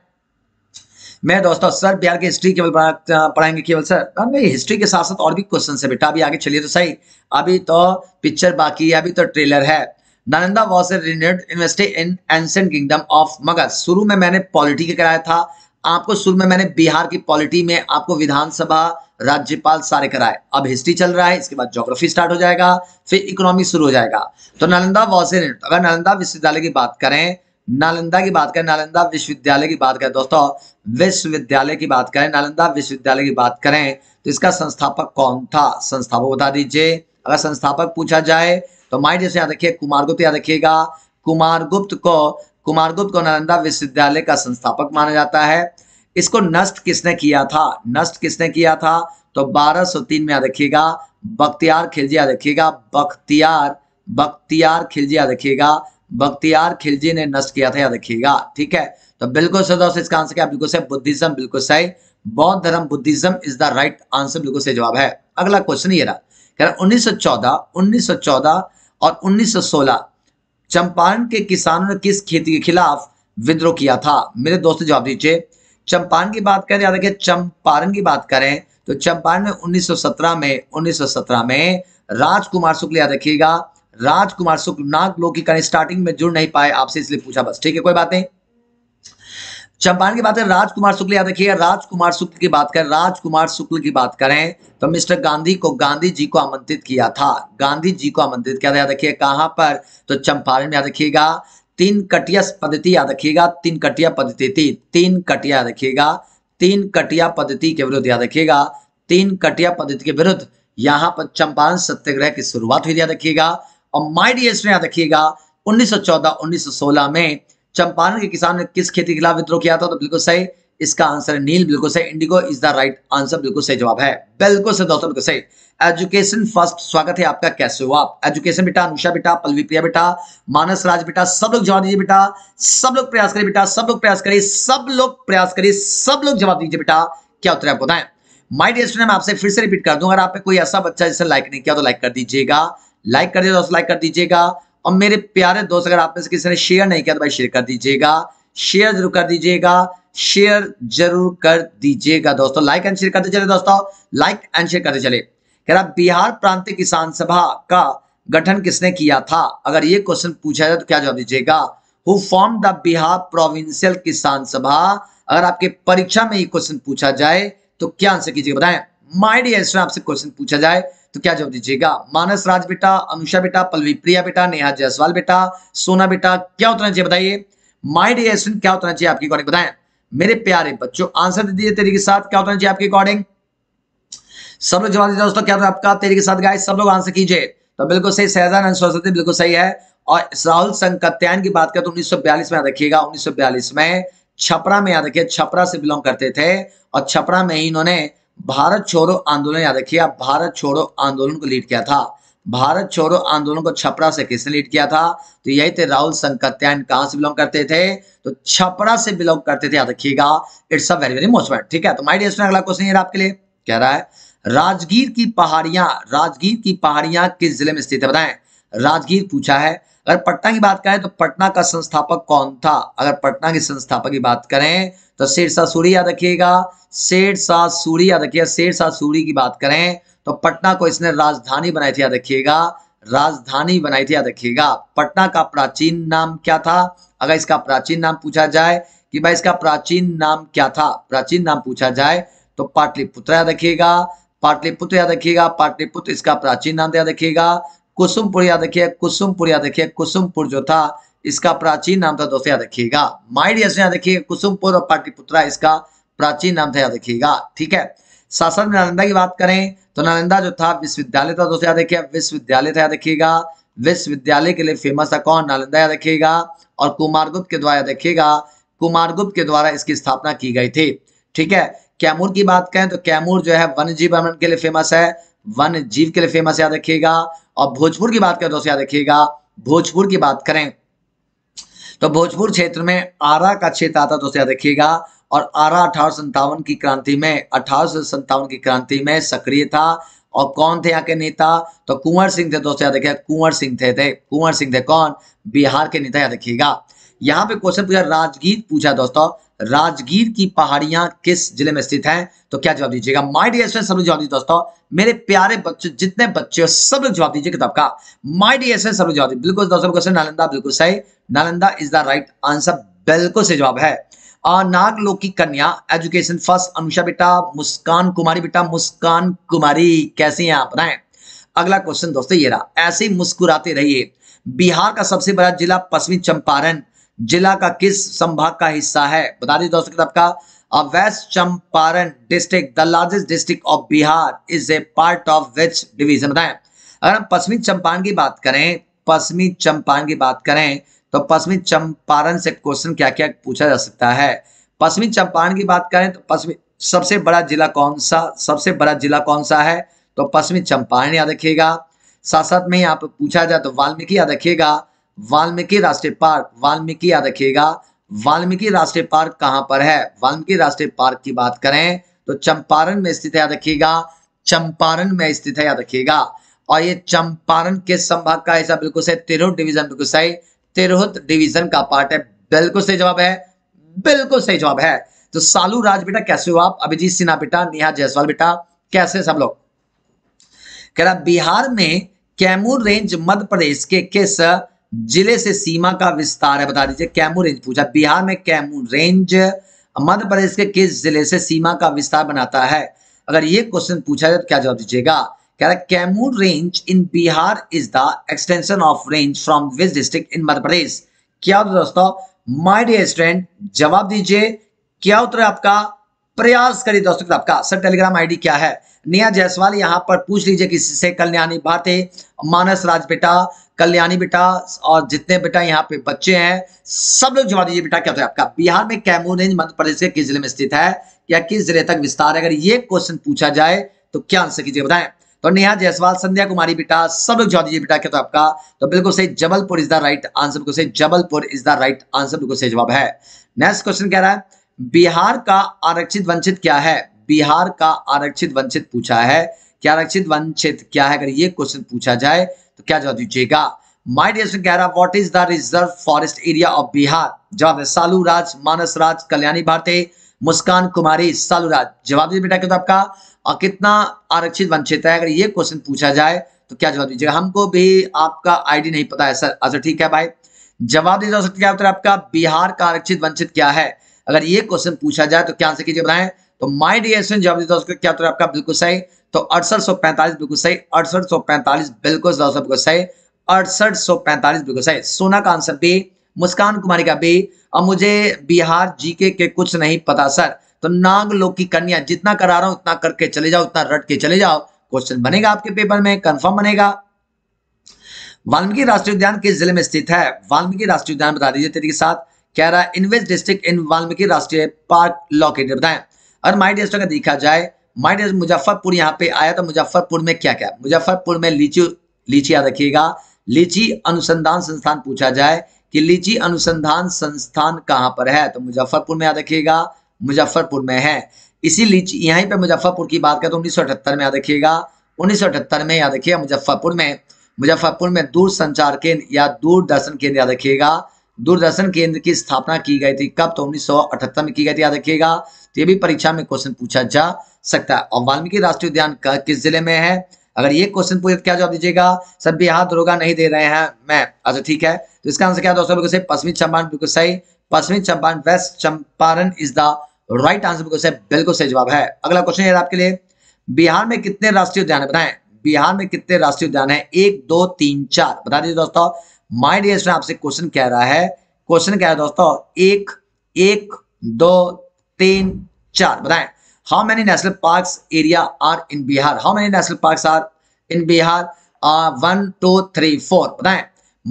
मैं दोस्तों सर बिहार की हिस्ट्री केवल पढ़ाएंगे केवल सर हाँ, नहीं हिस्ट्री के साथ साथ और भी क्वेश्चन है बेटा अभी आगे चलिए तो सही अभी तो पिक्चर बाकी है अभी तो ट्रेलर है Nalanda was a renowned university in ancient kingdom of Magadh शुरू में मैंने पॉलिटी के कराया था आपको शुरू में मैंने बिहार की पॉलिटी में आपको विधानसभा राज्यपाल सारे कराए अब हिस्ट्री चल रहा है इसके बाद ज्योग्राफी स्टार्ट हो जाएगा फिर इकोनॉमी शुरू हो जाएगा तो नालंदा वॉसे अगर नालंदा विश्वविद्यालय की बात करें नालंदा की बात करें नालंदा विश्वविद्यालय की बात करें दोस्तों विश्वविद्यालय की बात करें नालंदा विश्वविद्यालय की बात करें तो इसका संस्थापक कौन था संस्थापक बता दीजिए अगर संस्थापक पूछा जाए तो माइंड जैसे याद रखिए कुमार गुप्त याद रखिएगा कुमार गुप्त को कुमार गुप्त को नालंदा विश्वविद्यालय का संस्थापक माना जाता है इसको नष्ट किसने किया था नष्ट किसने किया था तो 1203 में याद रखिएगा बख्तियार खिलजी याद रखिएगा बख्तियार बख्तियार खिलजी याद रखिएगा बख्तियार खिलजी ने नष्ट किया था याद रखिएगा ठीक है तो बिल्कुल सही दोस्तों इसका आंसर क्या बिल्कुल सही बुद्धिज्म बिल्कुल सही बौद्ध धर्म Buddhism is the right answer बिल्कुल सही जवाब है अगला क्वेश्चन ये रहा कह रहा उन्नीस सौ चौदह और 1916 चंपारण के किसानों ने किस खेती के खिलाफ विद्रोह किया था मेरे दोस्त जवाब दीजिए चंपारण की बात करें याद रखिए चंपारण की बात करें तो चंपारण में 1917 में 1917 में राजकुमार शुक्ल याद रखिएगा राजकुमार शुक्ल नाग लोग की स्टार्टिंग में जुड़ नहीं पाए आपसे इसलिए पूछा बस ठीक है कोई बात नहीं चंपारण की बात है राजकुमार शुक्ल याद रखिए राजकुमार शुक्ल की बात करें राजकुमार शुक्ल की बात करें तो मिस्टर गांधी को गांधी जी को आमंत्रित किया था गांधी जी को आमंत्रित किया था याद रखिए कहाँ पर तो चंपारण में याद रखिएगा तीन कटिया पद्धति याद रखिएगा तीन कटिया पद्धति थी तीन कटिया रखिएगा तीन कटिया पद्धति के विरुद्ध याद रखिएगा तीन कटिया पद्धति के विरुद्ध यहाँ पर चंपारण सत्याग्रह की शुरुआत हुई याद रखिएगा और माइडियस में याद रखिएगा 1914-1916 में चंपारण के किसान ने किस खेती के खिलाफ विद्रोह किया था तो बिल्कुल सही इसका आंसर है नील बिल्कुल सही indigo is the right answer बिल्कुल सही जवाब है बिल्कुल सही दोस्तों बिल्कुल सही एजुकेशन फर्स्ट स्वागत है आपका कैसे हो आप एजुकेशन बेटा अनुषा बेटा पल्लवी प्रिया बेटा मानस राज बेटा सब लोग जवाब दीजिए बेटा सब लोग प्रयास करिए बेटा सब लोग प्रयास करिए सब लोग प्रयास करिए सब लोग जवाब दीजिए बेटा क्या उत्तर आपको बताएं माई डियर स्टूडेंट आपसे फिर से रिपीट कर दूंगा अगर आप कोई ऐसा बच्चा जिसे लाइक नहीं किया तो लाइक कर दीजिएगा लाइक कर दिया दोस्तों लाइक कर दीजिएगा और मेरे प्यारे दोस्त अगर आप में से किसी ने शेयर नहीं किया तो भाई शेयर कर दीजिएगा शेयर जरूर कर दीजिएगा शेयर जरूर कर दीजिएगा दोस्तों लाइक एंड शेयर करते चले दोस्तों लाइक एंड शेयर करते चले कह रहा बिहार प्रांतीय किसान सभा का गठन किसने किया था अगर ये क्वेश्चन पूछा जाए तो क्या जवाब दीजिएगा who formed the Bihar provincial Kisan Sabha अगर आपके परीक्षा में ये क्वेश्चन पूछा जाए तो क्या आंसर कीजिएगा बताएं माय डियर आपसे क्वेश्चन पूछा जाए तो क्या जवाब दीजिएगा मानस राज बेटा अनुषा बेटा पल्लवी प्रिया बेटा नेहा जायसवाल बेटा सोना बेटा क्या उतरना चाहिए बताइए माई डी क्या उतरना चाहिए आपके अकॉर्डिंग बताए मेरे प्यारे बच्चों आंसर दे दीजिए तेरे के साथ क्या उतरना चाहिए आपके अकॉर्डिंग सब लोग जवाब दीजिए दोस्तों क्या आपका तेरे के साथ गाय सब लोग आंसर कीजिए तो बिल्कुल सही सहजान सरस्वती बिल्कुल सही है और राहुल संकत्यान की बात करें तो 1942 में याद रखिएगा 1942 में छपरा में याद रखिए छपरा से बिलोंग करते थे और छपरा में ही इन्होंने भारत छोड़ो आंदोलन याद रखिए आप भारत छोड़ो आंदोलन को लीड किया था भारत छोड़ो आंदोलन को छपरा से किसने लीड किया था तो यही थे राहुल संकत्यायन कहां से बिलोंग करते थे तो छपरा से बिलोंग करते थे याद रखिएगा it's a very very most ठीक है तो माई अगला क्वेश्चन ये आपके लिए कह रहा है राजगीर की पहाड़ियां राजगीर की पहाड़ियां किस जिले में स्थित है बताएं राजगीर पूछा है अगर पटना की बात करें तो पटना का संस्थापक कौन था अगर पटना के संस्थापक की बात करें तो शेर शाह सूरी याद रखिएगा शेर शाह सूरी याद रखिएगा शेर शाह सूरी की बात करें तो पटना को इसने राजधानी बनाई थी याद रखिएगा राजधानी बनाई थी याद रखिएगा पटना का प्राचीन नाम क्या था अगर इसका प्राचीन नाम पूछा जाए कि भाई इसका प्राचीन नाम क्या था प्राचीन नाम पूछा जाए तो पाटलिपुत्र याद रखिएगा पाटलिपुत्र याद रखिएगा पाटलिपुत्र इसका प्राचीन नाम याद रखिएगा कुसुमपुर याद रखिए कुसुमपुर याद रखिए कुसुमपुर जो था इसका प्राचीन नाम था दोस्तों याद रखिएगा यश याद रखिए कुसुमपुर और पाटलिपुत्रा इसका प्राचीन नाम था याद रखिएगा ठीक है शासन में नालंदा की बात करें तो नालंदा जो था विश्वविद्यालय था दोस्तों याद रखिए विश्वविद्यालय था याद रखिएगा विश्वविद्यालय के लिए फेमस था कौन नालंदा याद रखिएगा और कुमारगुप्त के द्वारा याद रखिएगा कुमारगुप्त के द्वारा इसकी स्थापना की गई थी ठीक है कैमूर की बात करें तो कैमूर जो है वन्य जीव के लिए फेमस है वन जीव के लिए फेमस याद रखिएगा और भोजपुर की बात करें दोस्तों याद रखिएगा भोजपुर की बात करें तो भोजपुर क्षेत्र में आरा का क्षेत्र आता दोस्तों याद रखिएगा और आरा अठारह की क्रांति में अठारह की क्रांति में सक्रिय था और कौन थे यहाँ के नेता तो कुंवर सिंह थे दोस्तों याद रखिएगा कुंवर सिंह थे थे कुंवर सिंह थे कौन बिहार के नेता याद रखिएगा यहाँ पे क्वेश्चन पूछा राजगीत पूछा दोस्तों राजगीर की पहाड़ियां किस जिले में स्थित हैं तो क्या जवाब दीजिएगा माय डियर स्टूडेंट सब जवाब दोस्तों मेरे प्यारे बच्चों जितने बच्चे सब लोग जवाब दीजिए किताब का माय डियर स्टूडेंट सब जवाब बिल्कुल दोस्तों क्वेश्चन नालंदा बिल्कुल सही Nalanda is the right answer बिल्कुल सही जवाब है नागलोक की कन्या एजुकेशन फर्स्ट अनुषा बेटा मुस्कान कुमारी बेटा मुस्कान कुमारी कैसे हैं आप बताएं अगला क्वेश्चन दोस्तों ये रहा ऐसे मुस्कुराते रहिए बिहार का सबसे बड़ा जिला पश्चिमी चंपारण जिला का किस संभाग का हिस्सा है बता दीजिए दोस्तों आपका west Champaran district the largest district of Bihar is a part of which division बताए अगर हम पश्चिमी चंपारण की बात करें पश्चिमी चंपारण की बात करें तो पश्चिमी चंपारण से क्वेश्चन क्या क्या पूछा जा सकता है पश्चिमी चंपारण की बात करें तो पश्चिमी सबसे बड़ा जिला कौन सा सबसे बड़ा जिला कौन सा है तो पश्चिमी चंपारण याद रखिएगा साथ साथ में यहाँ पर पूछा जाए तो वाल्मीकि याद रखिएगा वाल्मीकि राष्ट्रीय पार्क वाल्मीकि याद रखिएगा वाल्मीकि राष्ट्रीय पार्क कहां पर है वाल्मीकि राष्ट्रीय पार्क की बात करें तो चंपारण में स्थित है याद रखिएगा चंपारण में स्थित है याद रखिएगा और ये चंपारण के संभाग का हिस्सा बिल्कुल सही तिरहुत डिवीजन बिल्कुल सही तिरहुत डिवीजन का पार्ट है बिल्कुल सही जवाब है बिल्कुल सही जवाब है तो सालू राज बेटा कैसे हो आप अभिजीत सिन्हा बेटा नेहा जायसवाल बेटा कैसे सब लोग कह रहा बिहार में कैमूर रेंज मध्य प्रदेश के किस जिले से सीमा का विस्तार है बता दीजिए कैमू रेंज पूछा बिहार में कैमू रेंज मध्य प्रदेश के किस जिले से सीमा का विस्तार बनाता है अगर ये क्वेश्चन पूछा जाए तो क्या जवाब दीजिएगा कह रहा है Kaimur range in Bihar is the extension of range from which district in Madhya Pradesh क्या होता दोस्तों माई डियर स्टूडेंट जवाब दीजिए क्या उत्तर आपका प्रयास करिए दोस्तों कि आपका सर टेलीग्राम आईडी क्या है नेहा जायसवाल यहाँ पर पूछ लीजिए किसी से कल्याणी भारती मानस राजपेटा कल्याणी बेटा और जितने बेटा यहाँ पे बच्चे हैं सब लोग जवाब दीजिए बेटा क्या होता है आपका बिहार में कैमूर मध्य प्रदेश के किस जिले में स्थित है या किस जिले तक विस्तार है अगर ये क्वेश्चन पूछा जाए तो क्या आंसर कीजिए बताएं तो नेहा जयसवाल संध्या कुमारी बेटा सब लोग जवाब दीजिए बेटा क्या है आपका तो बिल्कुल सही Jabalpur is the right answer बिल्कुल सही Jabalpur is the right answer बिल्कुल सही जवाब है नेक्स्ट क्वेश्चन कह रहा है बिहार का आरक्षित वंचित क्या है बिहार का आरक्षित वंचित पूछा है क्या आरक्षित वंचित क्या है अगर ये क्वेश्चन पूछा जाए क्या जवाब दीजिएगा माय डियर सुनहरा what is the reserve forest area of Bihar जवाब है सालू राज मानस राज कल्याणी भारती मुस्कान कुमारी सालू राज जवाब दीजिए बेटा क्या आपका और कितना आरक्षित वन क्षेत्र है अगर ये क्वेश्चन पूछा जाए तो क्या जवाब दीजिएगा हमको भी आपका आईडी नहीं पता है सर अच्छा ठीक है भाई जवाब दीजिए सकते क्या उत्तर आपका बिहार का आरक्षित वंचित क्या है अगर ये क्वेश्चन पूछा जाए तो क्या आंसर कीजिए बताएं तो माइंड जवाब दीजिए क्या उत्तर आपका बिल्कुल सही तो अड़सठ सौ पैंतालीस बिल्कुल सही अड़सठ बिल्कुल सही अड़सठ बिल्कुल सही सोना का आंसर बी मुस्कान कुमारी का बी और मुझे बिहार जीके के कुछ नहीं पता सर तो नाग लोक की कन्या जितना करा रहा हूं उतना करके चले जाओ उतना रट के चले जाओ क्वेश्चन बनेगा आपके पेपर में कंफर्म बनेगा वाल्मीकि राष्ट्रीय उद्यान किस जिले में स्थित है वाल्मीकि राष्ट्रीय उद्यान बता दीजिए तेरे के साथ कह रहा है इन्वेस्ट डिस्ट्रिक्ट इन वाल्मीकि राष्ट्रीय पार्क लॉकेटेड बताए और माई डिस्ट्रिक्ट देखा जाए माइनस मुजफ्फरपुर यहाँ पे आया तो मुजफ्फरपुर में क्या क्या मुजफ्फरपुर में लीची लीची याद रखिएगा लीची अनुसंधान संस्थान पूछा जाए कि लीची अनुसंधान संस्थान कहाँ पर है तो मुजफ्फरपुर में याद रखिएगा मुजफ्फरपुर में है इसी लीची यहीं पे मुजफ्फरपुर की बात करें तो उन्नीस में याद रखिएगा उन्नीस में याद रखिएगा मुजफ्फरपुर में मुजफ्फरपुर में दूर संचार केंद्र या दूरदर्शन केंद्र याद रखिएगा दूरदर्शन केंद्र की स्थापना की गई थी कब तो उन्नीस में की गई थी याद रखिएगा तो ये भी परीक्षा में क्वेश्चन पूछा जा सकता है और वाल्मीकि राष्ट्रीय उद्यान किस जिले में है अगर ये क्वेश्चन पूछे तो क्या जवाब दीजिएगा सर बिहार दरोगा नहीं दे रहे हैं मैं अच्छा ठीक है तो इसका आंसर क्या दोस्तों बिल्कुल सही पश्चिमी चंपारण बिल्कुल सही पश्चिमी Champaran west Champaran is the right answer बिल्कुल सही बिल्कुल सही जवाब है अगला क्वेश्चन है आपके लिए बिहार में कितने राष्ट्रीय उद्यान है बताएं बिहार में कितने राष्ट्रीय उद्यान है एक दो तीन चार बता दीजिए दोस्तों माइंड आपसे क्वेश्चन कह रहा है क्वेश्चन क्या है दोस्तों एक एक दो तीन चार बताएं how many national park area are in Bihar how many national park are in Bihar one two three four बताएं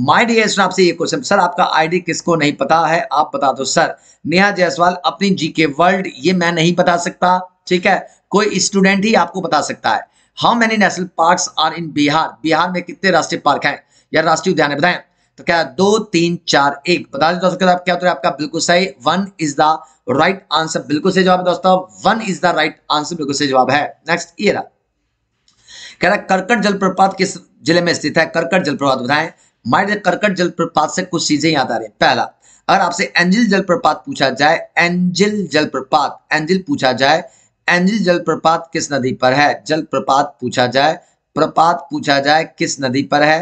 माय डियर आपसे ये क्वेश्चन सर आपका आईडी किसको नहीं पता है आप बता दो सर नेहा जायसवाल अपनी जीके वर्ल्ड ये मैं नहीं बता सकता ठीक है कोई स्टूडेंट ही आपको बता सकता है how many national park are in Bihar Bihar में कितने राष्ट्रीय पार्क है या राष्ट्रीय उद्यान है बताएं तो क्या दो तीन चार एक बता दें दोस्तों आप क्या तो आपका बिल्कुल सही one is the right answer बिल्कुल सही जवाब दोस्तों one is the right answer बिल्कुल सही जवाब है नेक्स्ट ये रहा कह रहा करकट जलप्रपात किस जिले में स्थित है करकट जलप्रपात बताएं माइंड करकट जलप्रपात से कुछ चीजें याद आ रही है पहला अगर आपसे एंजिल जलप्रपात पूछा जाए एंजिल जलप्रपात एंजिल पूछा जाए एंजिल जलप्रपात किस नदी पर है जलप्रपात पूछा जाए प्रपात पूछा जाए किस नदी पर है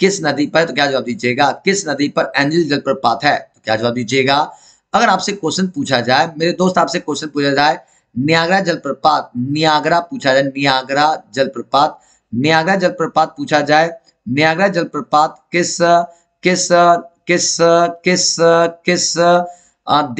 किस नदी पर तो क्या जवाब दीजिएगा किस नदी पर एंजल जलप्रपात है तो क्या जवाब दीजिएगा अगर आपसे क्वेश्चन पूछा जाए मेरे दोस्त आपसे क्वेश्चन पूछा जाए नियाग्रा जलप्रपात नियाग्रा पूछा जाए नियाग्रा जलप्रपात नियाग्रा जलप्रपात पूछा जाए नियाग्रा जलप्रपात किस किस किस किस किस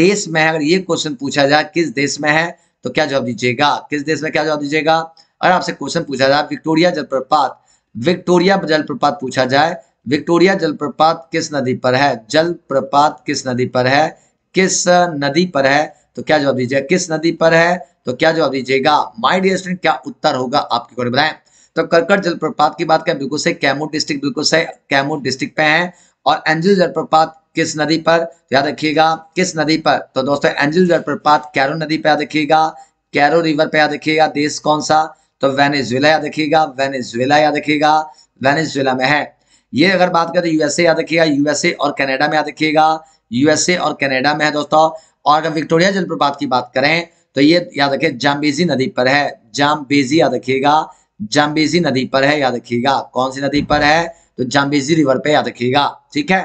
देश में है अगर ये क्वेश्चन पूछा जाए किस देश में है तो क्या जवाब दीजिएगा किस देश में क्या जवाब दीजिएगा अगर आपसे क्वेश्चन पूछा जाए विक्टोरिया जलप्रपात विक्टोरिया जलप्रपात पूछा जाए विक्टोरिया जलप्रपात किस नदी पर है जलप्रपात किस नदी पर है किस नदी पर है तो क्या जवाब दीजिएगा किस नदी पर है तो क्या जवाब दीजिएगा माई डियर स्टूडेंट क्या उत्तर होगा आपके अकॉर्डिंग बताएं तो करकट जलप्रपात की बात करें बिल्कुल सही कैमूर डिस्ट्रिक्ट बिल्कुल सही कैमूर डिस्ट्रिक्ट पे है और एंजिल जलप्रपात किस नदी पर तो याद रखिएगा किस नदी पर तो दोस्तों एंजिल जलप्रपात कैरो नदी पर याद रखिएगा कैरो रिवर पर याद रखिएगा देश कौन सा तो वेनेजुएला याद रखिएगा वेनेजुएला याद रखिएगा वेनेजुएला में है ये अगर बात करें तो यूएसए याद रखिएगा यूएसए और कनाडा में याद रखिएगा यूएसए और कनाडा में है दोस्तों और अगर विक्टोरिया जलप्रपात की बात करें तो ये याद रखिए जाम्बेजी नदी पर है जाम्बेजी याद रखिएगा जाम्बेजी नदी पर है याद रखिएगा कौन सी नदी पर है तो जाम्बेजी रिवर पर याद रखिएगा ठीक है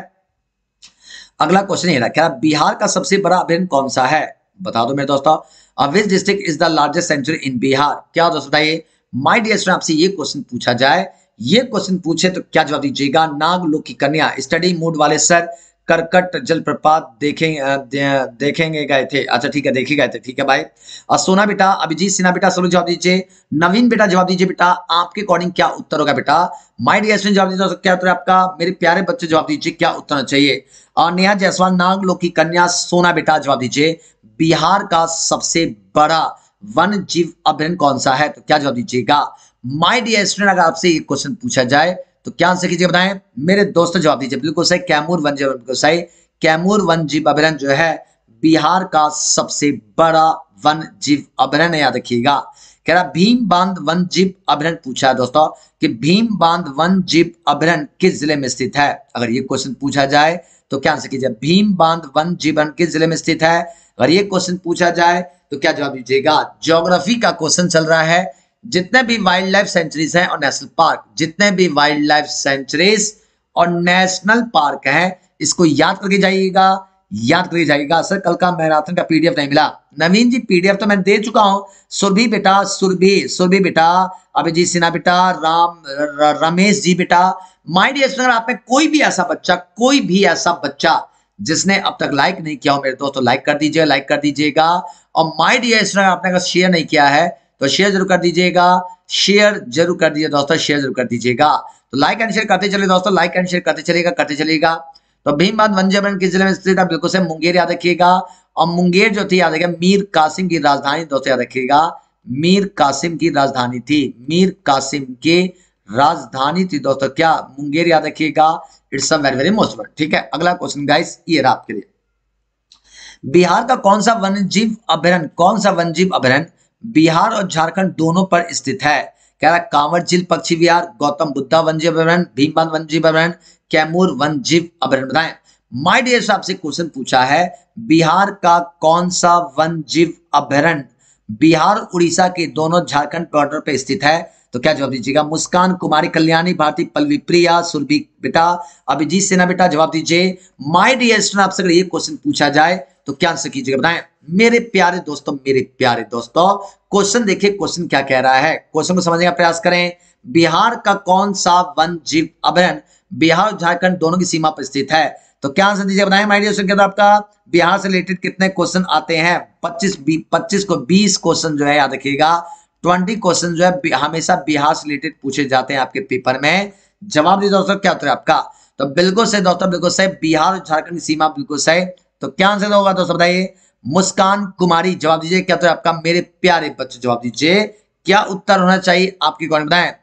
अगला क्वेश्चन ये रखा बिहार का सबसे बड़ा अभिन कौन सा है बता दो मेरे दोस्तों which district is the largest sanctuary in Bihar क्या दोस्तों बताइए माई डियर स्टूडेंट आपसे ये क्वेश्चन पूछा जाए ये क्वेश्चन पूछे तो क्या जवाब दीजिएगा नाग की कन्या स्टडी मूड वाले सर करकट जलप्रपात देखेंगे देखेंगे गए थे अच्छा ठीक है देखे गए थे ठीक है भाई और सोना बेटा अभिजीत सिन्हा बेटा सोलह जवाब दीजिए नवीन बेटा जवाब दीजिए बेटा आपके अकॉर्डिंग क्या उत्तर होगा बेटा माई डी जवाब दीजिए क्या उत्तर आपका मेरे प्यारे बच्चे जवाब दीजिए क्या उत्तर होना चाहिए और नेहा जायसवाल नाग लोकी की कन्या सोना बेटा जवाब दीजिए बिहार का सबसे बड़ा वन जीव अभ्यन कौन सा है तो क्या जवाब दीजिएगा माय डियर स्टूडेंट अगर आपसे ये क्वेश्चन पूछा जाए तो क्या आंसर कीजिए बताएं मेरे दोस्तों जवाब दीजिए बिल्कुल सही कैमूर वन जीव सही कैमूर वन जीव अभ्यन जो है बिहार का सबसे बड़ा वन जीव अभ्यन याद रखिएगा कह रहा भीम बांध वन जीव अभ्यन पूछा है दोस्तों कि भीम बांध वन जीव अभ्यन किस जिले में स्थित है अगर ये क्वेश्चन पूछा जाए तो क्या आंसर कीजिए भीम बांध वन जीव किस जिले में स्थित है अगर ये क्वेश्चन पूछा जाए तो क्या जवाब दीजिएगा ज्योग्राफी का क्वेश्चन चल रहा है जितने भी वाइल्ड लाइफ सेंचुरीज हैं और नेशनल पार्क जितने भी वाइल्ड लाइफ सेंचुरीज और नेशनल पार्क हैं इसको याद करके जाइएगा याद करके जाइएगा सर कल का मैराथन का पीडीएफ नहीं मिला नवीन जी पीडीएफ तो मैं दे चुका हूं सुरभि बेटा सुरभि सुरभि बेटा अभिजीत सिन्हा बेटा राम र, र, रमेश जी बेटा माइंड डियर अगर आप में कोई भी ऐसा बच्चा कोई भी ऐसा बच्चा जिसने अब तक लाइक नहीं किया हो मेरे दोस्तों लाइक कर दीजिए लाइक कर दीजिएगा और माय डियर इंस्टाग्राम आपने अगर शेयर नहीं किया है तो शेयर जरूर कर दीजिएगा शेयर जरूर कर दीजिए दोस्तों शेयर जरूर कर दीजिएगा तो लाइक एंड शेयर करते चलिए दोस्तों लाइक एंड शेयर करते चलेगा करते चलेगा तो भीमबाद वंजन किस जिले में स्थित है बिल्कुल से मुंगेर याद रखिएगा और मुंगेर जो थी याद रखेगा मीर कासिम की राजधानी दोस्तों याद रखिएगा मीर कासिम की राजधानी थी मीर कासिम की राजधानी थी दोस्तों क्या मुंगेर याद रखिएगा it's a very very most ठीक है अगला क्वेश्चन गाइस ये रहा आपके लिए बिहार का कौन सा वन जीव अभ्यारण्य कौन सा वन्य जीव बिहार और झारखंड दोनों पर स्थित है कह रहा कांवर झील पक्षी विहार गौतम बुद्धा वन्य अभ्यारण्य भीमबांध वन्य अभ्यारण्य कैमूर वन्य जीव अभ्यारण्य बताएं माय डियर साहब से क्वेश्चन पूछा है बिहार का कौन सा वन जीव अभ्यारण्य बिहार उड़ीसा के दोनों झारखंड बॉर्डर पर स्थित है तो क्या जवाब दीजिएगा मुस्कान कुमारी कल्याणी भारती पल्लवी प्रिया सुरभि बेटा अभिजीत सेना बेटा जवाब दीजिए माय डियर स्टूडेंट आपसे अगर ये क्वेश्चन पूछा जाए तो क्या आंसर कीजिएगा बताए मेरे प्यारे दोस्तों मेरे प्यारे दोस्तों क्वेश्चन देखिए क्वेश्चन क्या कह रहा है क्वेश्चन को समझने का प्रयास करें बिहार का कौन सा वन जीव अभयन बिहार और झारखंड दोनों की सीमा पर स्थित है तो क्या आंसर दीजिए बताएं डियर स्टूडेंट आपका बिहार से रिलेटेड कितने क्वेश्चन आते हैं 25 25 को 20 क्वेश्चन जो है याद रखिएगा ट्वेंटी क्वेश्चन जो है हमेशा बिहार से रिलेटेड पूछे जाते हैं आपके पेपर में जवाब दीजिए दोस्तों क्या होता है आपका तो बिल्कुल सही दोस्तों बिल्कुल सही बिहार झारखंड की सीमा बिल्कुल सही तो क्या आंसर होगा दोस्तों बताइए मुस्कान कुमारी जवाब दीजिए क्या होता है आपका मेरे प्यारे बच्चे जवाब दीजिए क्या उत्तर होना चाहिए आपकी कौन बताए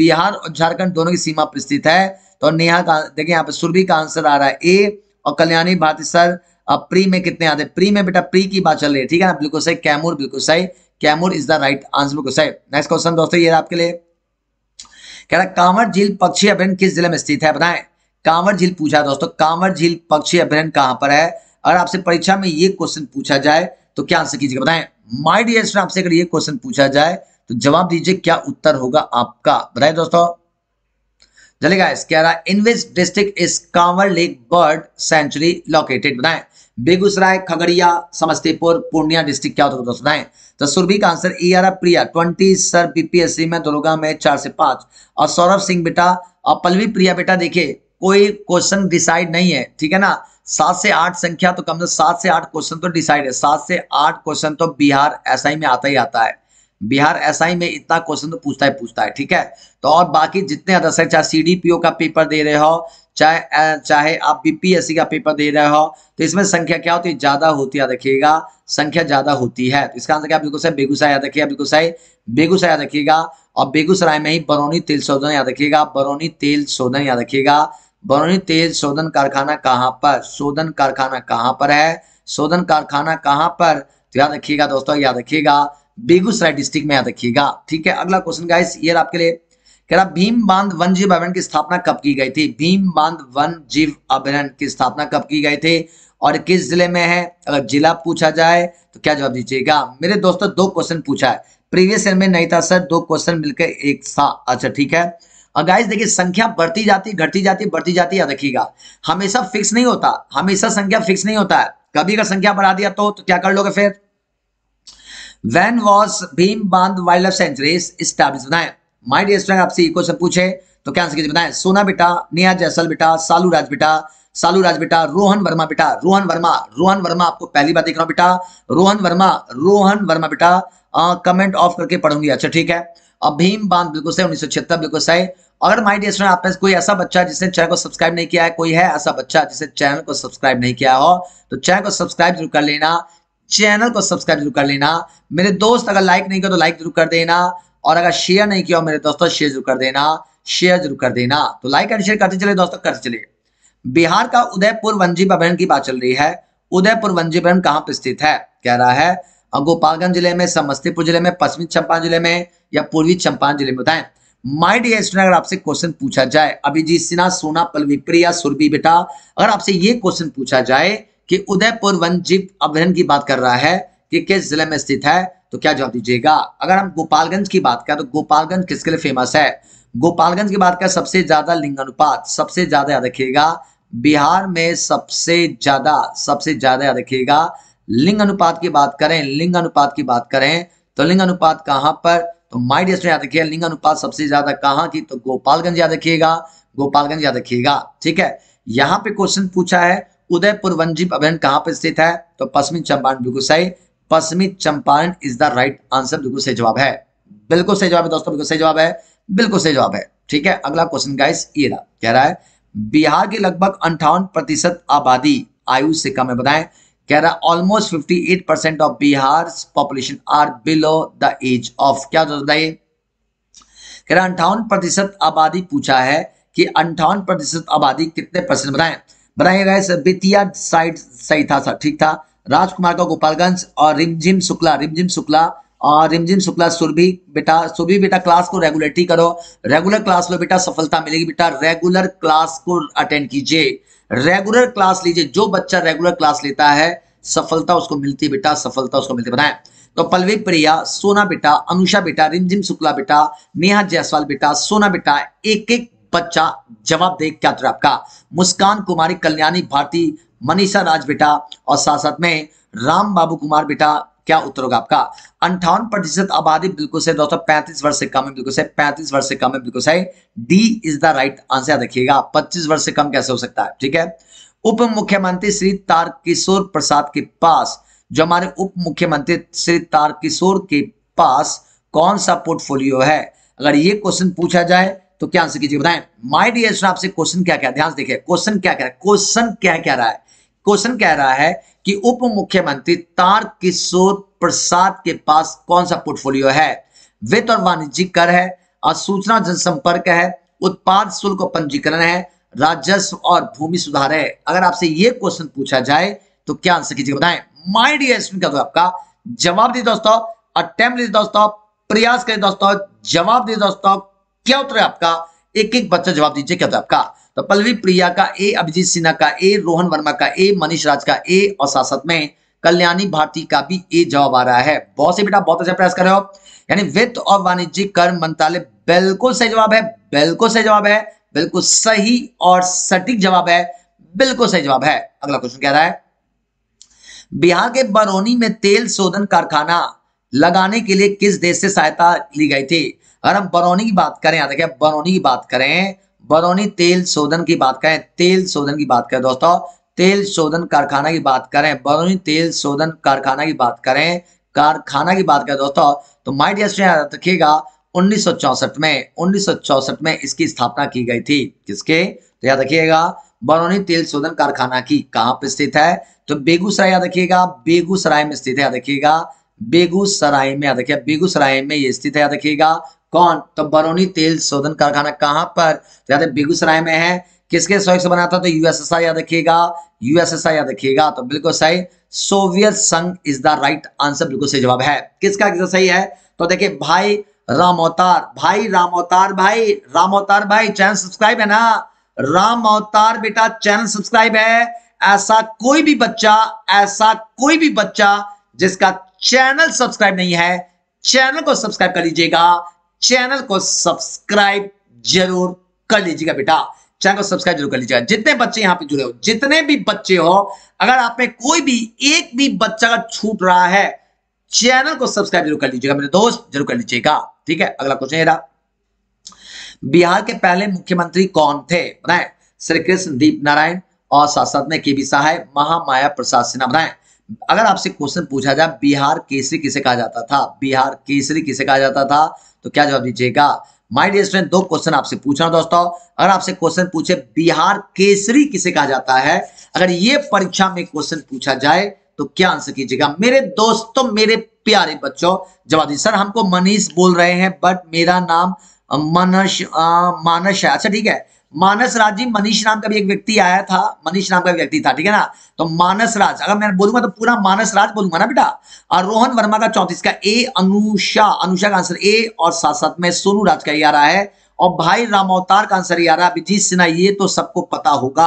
बिहार और झारखंड दोनों की सीमा पर स्थित है तो नेहा का देखिए यहाँ पे सुरभि का आंसर आ रहा है ए और कल्याणी भारती सर अब प्री में कितने आते प्री में बेटा प्री की बात चल रही है ठीक है ना बिल्कुल सही कैमूर बिल्कुल सही Kaimur is the right answer बिल्कुल सही नेक्स्ट क्वेश्चन दोस्तों ये आपके लिए कह रहा है कांवर झील पक्षी अभ्यन किस जिले में स्थित है बताएं कांवर झील पूछा दोस्तों कांवर झील पक्षी अभ्यन कहां पर है अगर आपसे परीक्षा में ये क्वेश्चन पूछा जाए तो क्या आंसर कीजिएगा बताएं माय डियर स्टूडेंट आपसे अगर ये क्वेश्चन पूछा जाए तो जवाब दीजिए क्या उत्तर होगा आपका बताए दोस्तों चलेगा इस कह रहा है in which district is Kanwar lake bird sanctuary located बताएं बेगूसराय खगड़िया समस्तीपुर पूर्णिया डिस्ट्रिक्ट क्या होता तो है दोस्तों तो सुरभि का आंसर ई आर प्रिया ट्वेंटी सर बीपीएससी में दुर्गा में चार से पांच और सौरभ सिंह बेटा और पल्लवी प्रिया बेटा देखिए कोई क्वेश्चन डिसाइड नहीं है ठीक है ना सात से आठ संख्या तो कम से सात से आठ क्वेश्चन तो डिसाइड है सात से आठ क्वेश्चन तो बिहार एसआई में आता ही आता है बिहार एसआई में इतना क्वेश्चन तो पूछता ही पूछता है ठीक है तो और बाकी जितने अदर चाहे सी का पेपर दे रहे हो चाहे चाहे आप बीपीएससी का पेपर दे रहे हो तो इसमें संख्या क्या होती है ज्यादा होती है रखिएगा संख्या ज्यादा होती है तो इसका आंसर क्या बिल्कुल सही बेगूसराय याद रखिएगा बिल्कुल सही बेगूसराय याद रखिएगा और बेगूसराय में ही बरौनी तेल शोधन याद रखिएगा बरौनी तेल शोधन याद रखिएगा बरौनी तेल शोधन कारखाना कहाँ पर शोधन कारखाना कहाँ पर है शोधन कारखाना कहाँ पर तो याद रखिएगा दोस्तों याद रखिएगा बेगूसराय डिस्ट्रिक्ट में याद रखिएगा ठीक है अगला क्वेश्चन गाइस ये आपके लिए कह रहा भीम बांध वन जीव अभ्यारण की स्थापना कब की गई थी भीम बांध वन जीव अभ्यारण की स्थापना कब की गई थी और किस जिले में है अगर जिला पूछा जाए तो क्या जवाब दीजिएगा मेरे दोस्तों दो क्वेश्चन पूछा है प्रीवियस ईयर में नहीं था सर दो क्वेश्चन मिलकर एक सा अच्छा ठीक है गाइस देखिए संख्या बढ़ती जाती घटती जाती बढ़ती जाती याद रखिएगा हमेशा फिक्स नहीं होता हमेशा संख्या फिक्स नहीं होता है कभी अगर संख्या बढ़ा दिया तो, तो क्या कर लोगे फिर when was Bhim Bandh wildlife sanctuary my dear student आपसे ये क्वेश्चन पूछे तो क्या आंसर कीजिए बताएं सोना बेटा नेहा जैसल बेटा सालू राज बेटा सालू राज बेटा रोहन वर्मा बेटा रोहन वर्मा रोहन वर्मा आपको पहली बार देख रहा हूं बेटा रोहन वर्मा रोहन वर्मा बेटा कमेंट ऑफ करके पढ़ूंगी अच्छा ठीक है अब भीम बांध बिल्कुल सही उन्नीस सौ छिहत्तर बिल्कुल सही अगर माई डियर स्टूडेंट आप में कोई ऐसा बच्चा जिसने चैनल को सब्सक्राइब नहीं किया है कोई है ऐसा बच्चा जिसने चैनल को सब्सक्राइब नहीं किया हो तो चैनल को सब्सक्राइब जरूर कर लेना चैनल को सब्सक्राइब जरूर कर लेना मेरे दोस्त अगर लाइक नहीं किया तो लाइक जरूर कर देना और अगर शेयर नहीं किया मेरे दोस्तों शेयर जरूर कर देना शेयर जरूर कर देना तो लाइक एंड शेयर करते चले दोस्तों करते चले बिहार का उदयपुर वंजी अभ्यारण की बात चल रही है उदयपुर वंजी अभ्यारण कहाँ पर स्थित है कह रहा है गोपालगंज जिले में समस्तीपुर जिले में पश्चिमी चंपारण जिले में या पूर्वी चंपारण जिले में बताएं माई डियर स्टूडेंट अगर आपसे क्वेश्चन पूछा जाए अभिजीत सिन्हा सोना पलवी या सुरभि बेटा अगर आपसे ये क्वेश्चन पूछा जाए कि उदयपुर वन जीव अभ्यारण की बात कर रहा है कि किस जिले में स्थित है तो क्या जवाब दीजिएगा अगर हम गोपालगंज की बात करें तो गोपालगंज किसके लिए फेमस है गोपालगंज की बात करें सबसे ज्यादा लिंग अनुपात सबसे ज्यादा याद रखिएगा बिहार में सबसे ज्यादा सबसे ज्यादा याद रखिएगा लिंग अनुपात की बात करें लिंग अनुपात की बात करें तो लिंग अनुपात कहां पर तो माई डिस्ट याद रखिए लिंग अनुपात सबसे ज्यादा कहां की तो गोपालगंज याद रखिएगा गोपालगंज याद रखिएगा ठीक है यहाँ पे क्वेश्चन पूछा है उदयपुर वंजीप अभ्यारण कहाँ पर स्थित है तो पश्चिमी चंपारण बेगूसराय पश्चिमी Champaran is the right answer बिल्कुल सही जवाब है बिल्कुल सही जवाब है दोस्तों बिल्कुल सही जवाब है बिल्कुल सही जवाब है ठीक है अगला क्वेश्चन गाइस ये रहा कह रहा है बिहार की लगभग अंठावन प्रतिशत आबादी आयु से कम है बताएं कह रहा है almost fifty eight percent of Bihar population are below the age of क्या बताइए कह रहा है अंठावन प्रतिशत आबादी पूछा है कि अंठावन प्रतिशत आबादी कितने परसेंट बताएं बताइए गाइस बेतिया साइड सही था सर ठीक था, था राजकुमार का गोपालगंज और रिमझिम शुक्ला रिमझिम शुक्ला और रिमझिम शुक्ला सुरभि बेटा सुरभि बेटा क्लास को रेगुलरिटी करो रेगुलर क्लास लो बेटा सफलता मिलेगी बेटा रेगुलर क्लास को अटेंड कीजिए रेगुलर क्लास लीजिए जो बच्चा रेगुलर क्लास लेता है सफलता उसको मिलती है बेटा सफलता उसको मिलती बनाए तो पलवी प्रिया सोना बेटा अनुषा बेटा रिमझिम शुक्ला बेटा नेहा जायसवाल बेटा सोना बेटा एक एक बच्चा जवाब दे क्या तो आपका मुस्कान कुमारी कल्याणी भारती मनीषा राज बेटा और साथ साथ में राम बाबू कुमार बेटा क्या उत्तर होगा आपका अंठावन प्रतिशत आबादी बिल्कुल से दोस्तों पैंतीस वर्ष से कम है बिल्कुल से पैंतीस वर्ष से कम है बिल्कुल सही D is the right answer देखिएगा पच्चीस वर्ष से कम कैसे हो सकता है ठीक है उप मुख्यमंत्री श्री तारकिशोर प्रसाद के पास जो हमारे उप मुख्यमंत्री श्री तारकिशोर के पास कौन सा पोर्टफोलियो है अगर ये क्वेश्चन पूछा जाए तो क्या आंसर कीजिए बताएं माय डियर स्टूडेंट आपसे क्वेश्चन क्या क्या ध्यान देखिए क्वेश्चन क्या कह रहा है क्वेश्चन क्या कह रहा है क्वेश्चन कह रहा है कि उप मुख्यमंत्री तार किशोर प्रसाद के पास कौन सा पोर्टफोलियो है वित्त और वाणिज्यिक कर है और सूचना जनसंपर्क है उत्पाद शुल्क पंजीकरण है राजस्व और भूमि सुधार है अगर आपसे ये क्वेश्चन पूछा जाए तो क्या आंसर कीजिए बताएं माय डी स्टूडेंट का आपका जवाब दीजिए दोस्तों अटेम्प्ट दोस्तों प्रयास करें दोस्तों जवाब दीजिए दोस्तों क्या उत्तर है आपका एक एक बच्चा जवाब दीजिए क्या उत्तर आपका तो पल्लवी प्रिया का ए अभिजीत सिन्हा का ए रोहन वर्मा का ए मनीष राज का ए और साथ साथ में कल्याणी भारती का भी ए जवाब आ रहा है बहुत से बेटा बहुत अच्छा प्रयास कर रहे हो यानी वित्त और वाणिज्य कर मंत्रालय बिल्कुल सही जवाब है बिल्कुल सही जवाब है बिल्कुल सही और सटीक जवाब है बिल्कुल सही जवाब है अगला क्वेश्चन कह रहा है बिहार के बरौनी में तेल शोधन कारखाना लगाने के लिए किस देश से सहायता ली गई थी अगर हम बरौनी की बात करें यहाँ देखिए बरौनी की बात करें बरौनी तेल शोधन की बात करें तेल शोधन की बात करें दोस्तों तेल शोधन कारखाना की बात करें बरौनी तेल शोधन कारखाना की बात करें कारखाना की बात करें दोस्तों तो माइट डियर स्टूडेंट रखिएगा उन्नीस में उन्नीस में इसकी स्थापना की गई थी किसके तो याद रखिएगा बरौनी तेल शोधन कारखाना की कहाँ पर स्थित है तो बेगूसराय याद रखिएगा बेगूसराय में स्थित है याद रखिएगा बेगूसराय में याद रखिएगा बेगूसराय में ये स्थित है याद रखिएगा कौन तो बरौनी तेल शोधन कारखाना कहाँ पर याद है बेगूसराय में है किसके सहयोग से बना था तो यूएसएसआर याद रखिएगा यूएसएसआर याद रखिएगा तो बिल्कुल सही सोवियत संघ इज द राइट आंसर बिल्कुल सही जवाब है किसका किसका सही है तो देखिए भाई राम अवतार भाई राम अवतार भाई राम अवतार भाई चैनल सब्सक्राइब है ना राम अवतार बेटा चैनल सब्सक्राइब है ऐसा कोई भी बच्चा ऐसा कोई भी बच्चा जिसका चैनल सब्सक्राइब नहीं है चैनल को सब्सक्राइब कर लीजिएगा चैनल को सब्सक्राइब जरूर कर लीजिएगा बेटा चैनल को सब्सक्राइब जरूर कर लीजिएगा जितने बच्चे यहाँ पे जुड़े हो जितने भी बच्चे हो अगर आप में कोई भी एक भी बच्चा का छूट रहा है चैनल को सब्सक्राइब जरूर कर लीजिएगा मेरे दोस्त जरूर कर लीजिएगा ठीक है अगला क्वेश्चन रहा बिहार के पहले मुख्यमंत्री कौन थे बनाए श्री कृष्ण दीप नारायण और साथ साथ में के बी सहाय महामाया प्रसाद सिन्हा बनाए अगर आपसे क्वेश्चन पूछा जाए बिहार केसरी किसे कहा जाता था बिहार केसरी किसे कहा जाता था तो क्या जवाब दीजिएगा माई डियर स्टूडेंट दो क्वेश्चन आपसे पूछना दोस्तों अगर आपसे क्वेश्चन पूछे बिहार केसरी किसे कहा जाता है अगर ये परीक्षा में क्वेश्चन पूछा जाए तो क्या आंसर कीजिएगा मेरे दोस्तों मेरे प्यारे बच्चों जवाब दीजिए सर हमको मनीष बोल रहे हैं बट मेरा नाम मनस मानस है अच्छा ठीक है मानस राज जी मनीष नाम का भी एक व्यक्ति आया था मनीष नाम का व्यक्ति था ठीक है ना तो मानस राज अगर मैं बोलूंगा तो पूरा मानस राज बोलूंगा ना बेटा और रोहन वर्मा का चौंतीस का ए अनुषा अनुषा का आंसर ए और साथ साथ में सोनू राज का ही आ रहा है और भाई राम अवतार का आंसर ये आ रहा है अभिजीत सिन्हा ये तो सबको पता होगा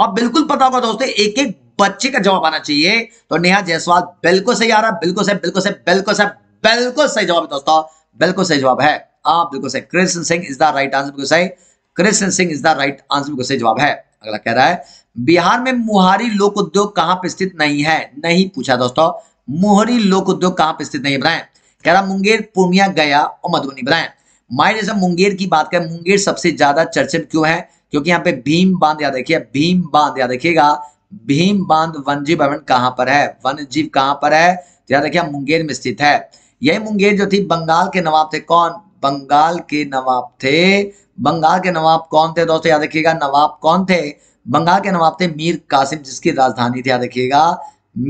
और बिल्कुल पता होगा दोस्तों एक एक बच्चे का जवाब आना चाहिए तो नेहा जायसवाल बिल्कुल सही आ रहा है बिल्कुल सही बिल्कुल सही बिल्कुल सही बिल्कुल सही जवाब है दोस्तों बिल्कुल सही जवाब है हाँ बिल्कुल सही Krishna Singh is the right answer बिल्कुल सही Krishna Singh is the right answer बिल्कुल सही जवाब है अगला कह रहा है बिहार में मुहारी लोक उद्योग कहां पर स्थित नहीं है नहीं पूछा दोस्तों मुहरी लोक उद्योग कहां पर स्थित नहीं बनाए कह रहा मुंगेर पूर्णिया गया और मधुबनी बनाए माइंड जैसे मुंगेर की बात करें मुंगेर सबसे ज्यादा चर्चित क्यों है क्योंकि यहाँ पे भीम बांध याद रखिए भीम बांध याद रखिएगा भीम बांध वन जीव भवन कहाँ पर है वन जीव कहाँ पर है तो याद रखिए मुंगेर में स्थित है यही मुंगेर जो थी बंगाल के नवाब थे कौन बंगाल के नवाब थे बंगाल के नवाब कौन थे दोस्तों याद रखिएगा नवाब कौन थे बंगाल के नवाब थे मीर कासिम जिसकी राजधानी थी याद रखिएगा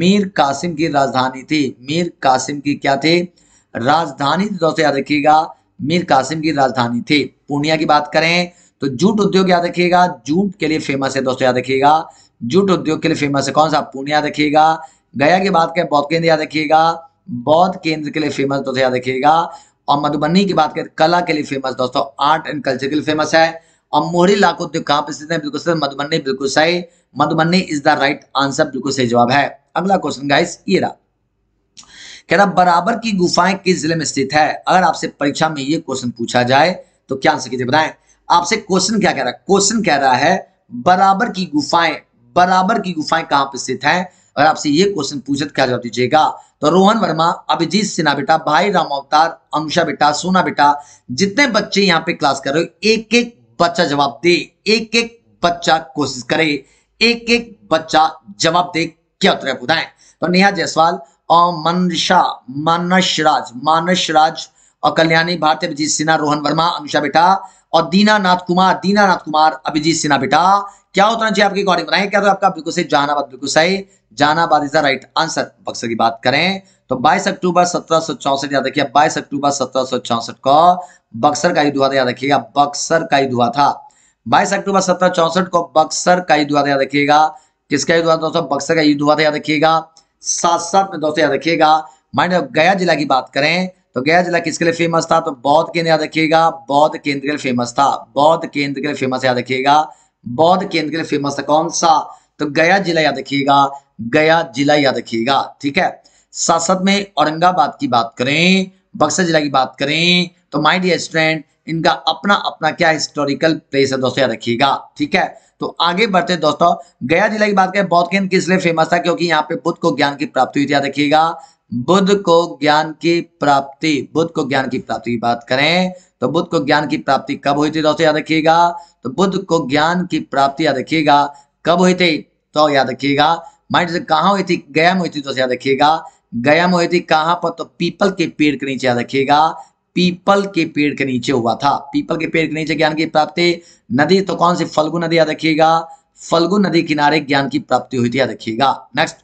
मीर कासिम की राजधानी थी मीर कासिम की क्या थी राजधानी थी दोस्तों याद रखिएगा मीर कासिम की राजधानी थी पूर्णिया की बात करें तो जूट उद्योग याद रखिएगा जूट के लिए फेमस है दोस्तों याद रखिएगा जूट उद्योग के लिए फेमस है कौन सा पूर्णिया रखिएगा गया की बात करें बौद्ध केंद्र याद रखिएगा बौद्ध केंद्र के लिए फेमस दोस्तों याद रखिएगा और मधुबनी की बात करें कला के लिए फेमस दोस्तों आर्ट एंड कल्चर के लिए फेमस है और मोहरी लाख उद्योग कहाँ पर स्थित है बिल्कुल सही मधुबनी बिल्कुल सही Madhubani is the right answer बिल्कुल सही जवाब है अगला क्वेश्चन गाइस ये रहा कह रहा बराबर की गुफाएं किस जिले में स्थित है अगर आपसे परीक्षा में ये क्वेश्चन पूछा जाए तो क्या आंसर कीजिए बताएं आपसे क्वेश्चन क्या कह रहा है क्वेश्चन कह रहा है बराबर की गुफाएं बराबर की गुफाएं कहां पर स्थित है और आपसे ये क्वेश्चन पूछत क्या जवाब दीजिएगा तो रोहन वर्मा अभिजीत सिन्हा बेटा भाई राम अवतार अनुषा बेटा सोना बेटा जितने बच्चे यहाँ पे क्लास कर रहे हो एक एक बच्चा जवाब दे एक एक बच्चा कोशिश करे एक एक बच्चा जवाब दे क्या उत्तर बुधाए तो नेहा जायसवाल और मनशा मानस राज मानस राज और कल्याणी भारतीय अभिजीत सिन्हा रोहन वर्मा अनुषा बेटा और दीनानाथ कुमार दीनानाथ कुमार अभिजीत सिन्हा बेटा क्या उतना चाहिए आपकी अकॉर्डिंग बनाए क्या तो आपका बिल्कुल सही जहानाबाद बिल्कुल सही Jehanabad is the right answer Buxar की बात करें तो 22 अक्टूबर सत्रह सौ चौसठ याद रखिए 22 अक्टूबर सत्रह सौ चौसठ को बक्सर का युद्ध हुआ था याद रखिएगा बक्सर का युद्ध हुआ था 22 अक्टूबर सत्रह को बक्सर का युद्ध हुआ था याद रखिएगा किसका युद्ध हुआ दोस्तों बक्सर का युद्ध हुआ था याद रखिएगा साथ साथ में दोस्तों याद रखिएगा माइंड गया जिला की बात करें तो गया जिला किसके लिए फेमस था तो बौद्ध केंद्र याद रखिएगा बौद्ध केंद्र के लिए फेमस था बौद्ध केंद्र के लिए फेमस याद रखिएगा बौद्ध केंद्र के लिए फेमस है कौन सा तो गया जिला याद रखिएगा गया जिला याद रखिएगा ठीक है सासद में औरंगाबाद की बात करें बक्सर जिला की बात करें तो माई डियर स्टूडेंट इनका अपना अपना क्या हिस्टोरिकल प्लेस है दोस्तों याद रखिएगा ठीक है तो आगे बढ़ते दोस्तों गया जिला की बात करें बौद्ध केंद्र किस लिए फेमस था क्योंकि यहाँ पे बुद्ध को ज्ञान की प्राप्ति हुई याद रखिएगा बुद्ध को ज्ञान की प्राप्ति बुद्ध को ज्ञान की प्राप्ति की बात करें तो बुद्ध को ज्ञान की प्राप्ति कब हुई थी दोस्तों याद रखिएगा तो बुद्ध को ज्ञान की प्राप्ति याद रखिएगा कब हुई थी तो याद रखिएगा माइंड से कहाँ हुई थी गया में हुई थी दोस्तों याद रखिएगा गया में हुई थी कहाँ पर तो पीपल के पेड़ के नीचे याद रखिएगा पीपल के पेड़ के नीचे हुआ था पीपल के पेड़ के नीचे ज्ञान की प्राप्ति नदी तो कौन सी फल्गु नदी याद रखिएगा फल्गु नदी किनारे ज्ञान की प्राप्ति हुई थी याद रखिएगा नेक्स्ट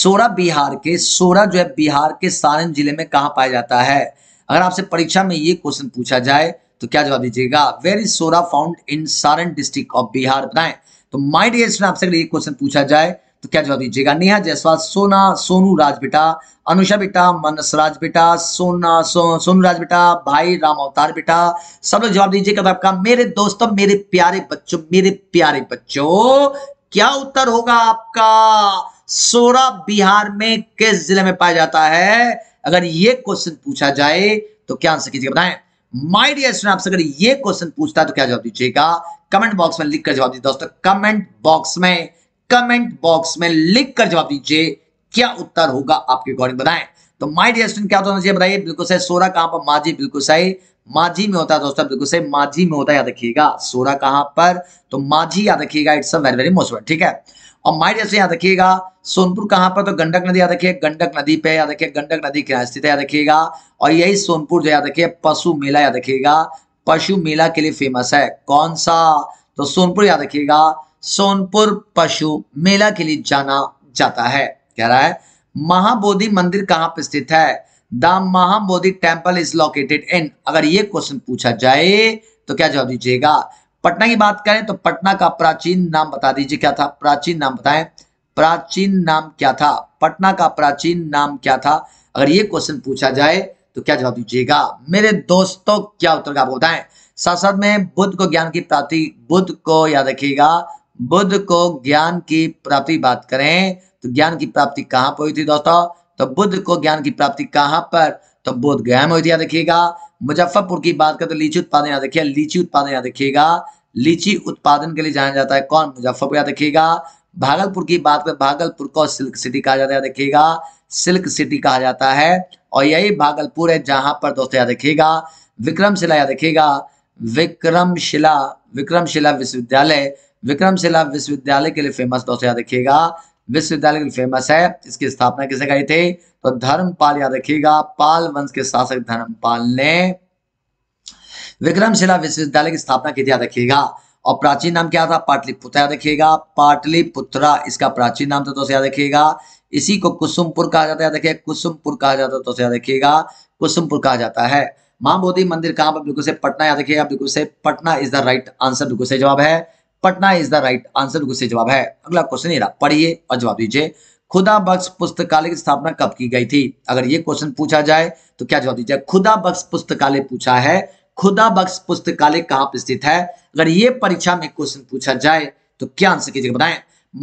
सोरा बिहार के सोरा जो है बिहार के सारण जिले में कहा पाया जाता है अगर आपसे परीक्षा में ये क्वेश्चन पूछा जाए तो क्या जवाब दीजिएगा वेर इज सोरा found in Saran district of Bihar बताएं तो माई डियर में आपसे अगर ये क्वेश्चन पूछा जाए तो क्या जवाब दीजिएगा नेहा जयसवाल सोना सोनू राज बेटा अनुषा बेटा मनस राज बेटा सोना सो, सोनू राज बेटा भाई राम अवतार बेटा सब लोग जवाब दीजिए कब आपका मेरे दोस्तों मेरे प्यारे बच्चों मेरे प्यारे बच्चों क्या उत्तर होगा आपका सोरा बिहार में किस जिले में पाया जाता है अगर ये क्वेश्चन पूछा जाए तो क्या आंसर कीजिएगा बताएं माय डियर आपसे अगर ये क्वेश्चन पूछता है तो क्या जवाब दीजिएगा कमेंट बॉक्स में लिखकर जवाब दीजिए दोस्तों कमेंट बॉक्स में कमेंट बॉक्स में लिखकर जवाब दीजिए क्या उत्तर होगा आपके अकॉर्डिंग बताएं तो माई डियर स्टूडेंट क्या होता है बताइए बिल्कुल सही सोरा कहां पर माझी बिल्कुल सही माझी में होता है दोस्तों बिल्कुल सही माझी में होता है याद रखिएगा सोरा कहां पर तो माझी याद रखिएगा it's a very very most ठीक है और माइट जैसे याद रखिएगा सोनपुर कहाँ पर तो गंडक नदी याद रखिए गंडक नदी पे याद रखिए गंडक नदी क्या स्थित है याद रखिएगा और यही सोनपुर जो याद रखिए पशु मेला याद रखिएगा पशु मेला के लिए फेमस है कौन सा तो सोनपुर याद रखिएगा सोनपुर पशु मेला के लिए जाना जाता है कह रहा है महाबोधि मंदिर कहाँ पर स्थित है the Mahabodhi temple is located in अगर ये क्वेश्चन पूछा जाए तो क्या जवाब दीजिएगा पटना की बात करें तो पटना का प्राचीन नाम बता दीजिए क्या था प्राचीन नाम बताएं प्राचीन नाम क्या था पटना का प्राचीन नाम क्या था अगर ये क्वेश्चन पूछा जाए तो क्या जवाब दीजिएगा मेरे दोस्तों क्या उत्तर का बताएं साथ साथ में बुद्ध को ज्ञान की प्राप्ति बुद्ध को याद रखिएगा बुद्ध को ज्ञान की प्राप्ति बात करें तो ज्ञान की प्राप्ति कहाँ पर हुई थी दोस्तों तो बुद्ध को ज्ञान की प्राप्ति कहां पर तो बोध गया में याद रखिएगा मुजफ्फरपुर की बात करें तो लीची उत्पादन यहाँ देखिए लीची उत्पादन यहाँ देखिएगा लीची उत्पादन के लिए जाना जाता है कौन मुजफ्फरपुर यहाँ देखिएगा भागलपुर की बात करें भागलपुर को सिल्क सिटी कहा जाता है देखिएगा सिल्क सिटी कहा जाता है और यही भागलपुर है जहां पर दोस्तों यहाँ देखिएगा विक्रमशिला यहाँ देखिएगा विक्रमशिला विक्रमशिला विश्वविद्यालय विक्रमशिला विश्वविद्यालय के लिए फेमस दोस्तों यहाँ देखिएगा विश्वविद्यालय फेमस है इसकी स्थापना किसे करी थी तो धर्मपाल याद रखिएगा पाल वंश के शासक धर्मपाल ने विक्रमशिला विश्वविद्यालय की स्थापना की थी याद रखिएगा और प्राचीन नाम क्या था पाटलिपुत्र याद रखिएगा पाटलिपुत्रा इसका प्राचीन नाम था तो याद रखिएगा इसी को कुसुमपुर कहा जाता है याद कुसुमपुर कहा जाता है तो याद रखिएगा कुसुमपुर कहा जाता है महाबोधि मंदिर कहाँ पर बिल्कुल से पटना याद रखिएगा बिल्कुल से Patna is the right answer बिल्कुल से जवाब है Patna is the right answer गुस्से जवाब है अगला क्वेश्चन पढ़िए और जवाब दीजिए खुदा बख्श पुस्तकालय की स्थापना कब की गई थी अगर ये क्वेश्चन पूछा जाए तो क्या जवाब दीजिए खुदा बख्श पुस्तकालय पूछा है खुदा बख्श पुस्तकालय कहाँ पर स्थित है अगर ये परीक्षा में क्वेश्चन पूछा जाए तो क्या आंसर कीजिएगा बताएं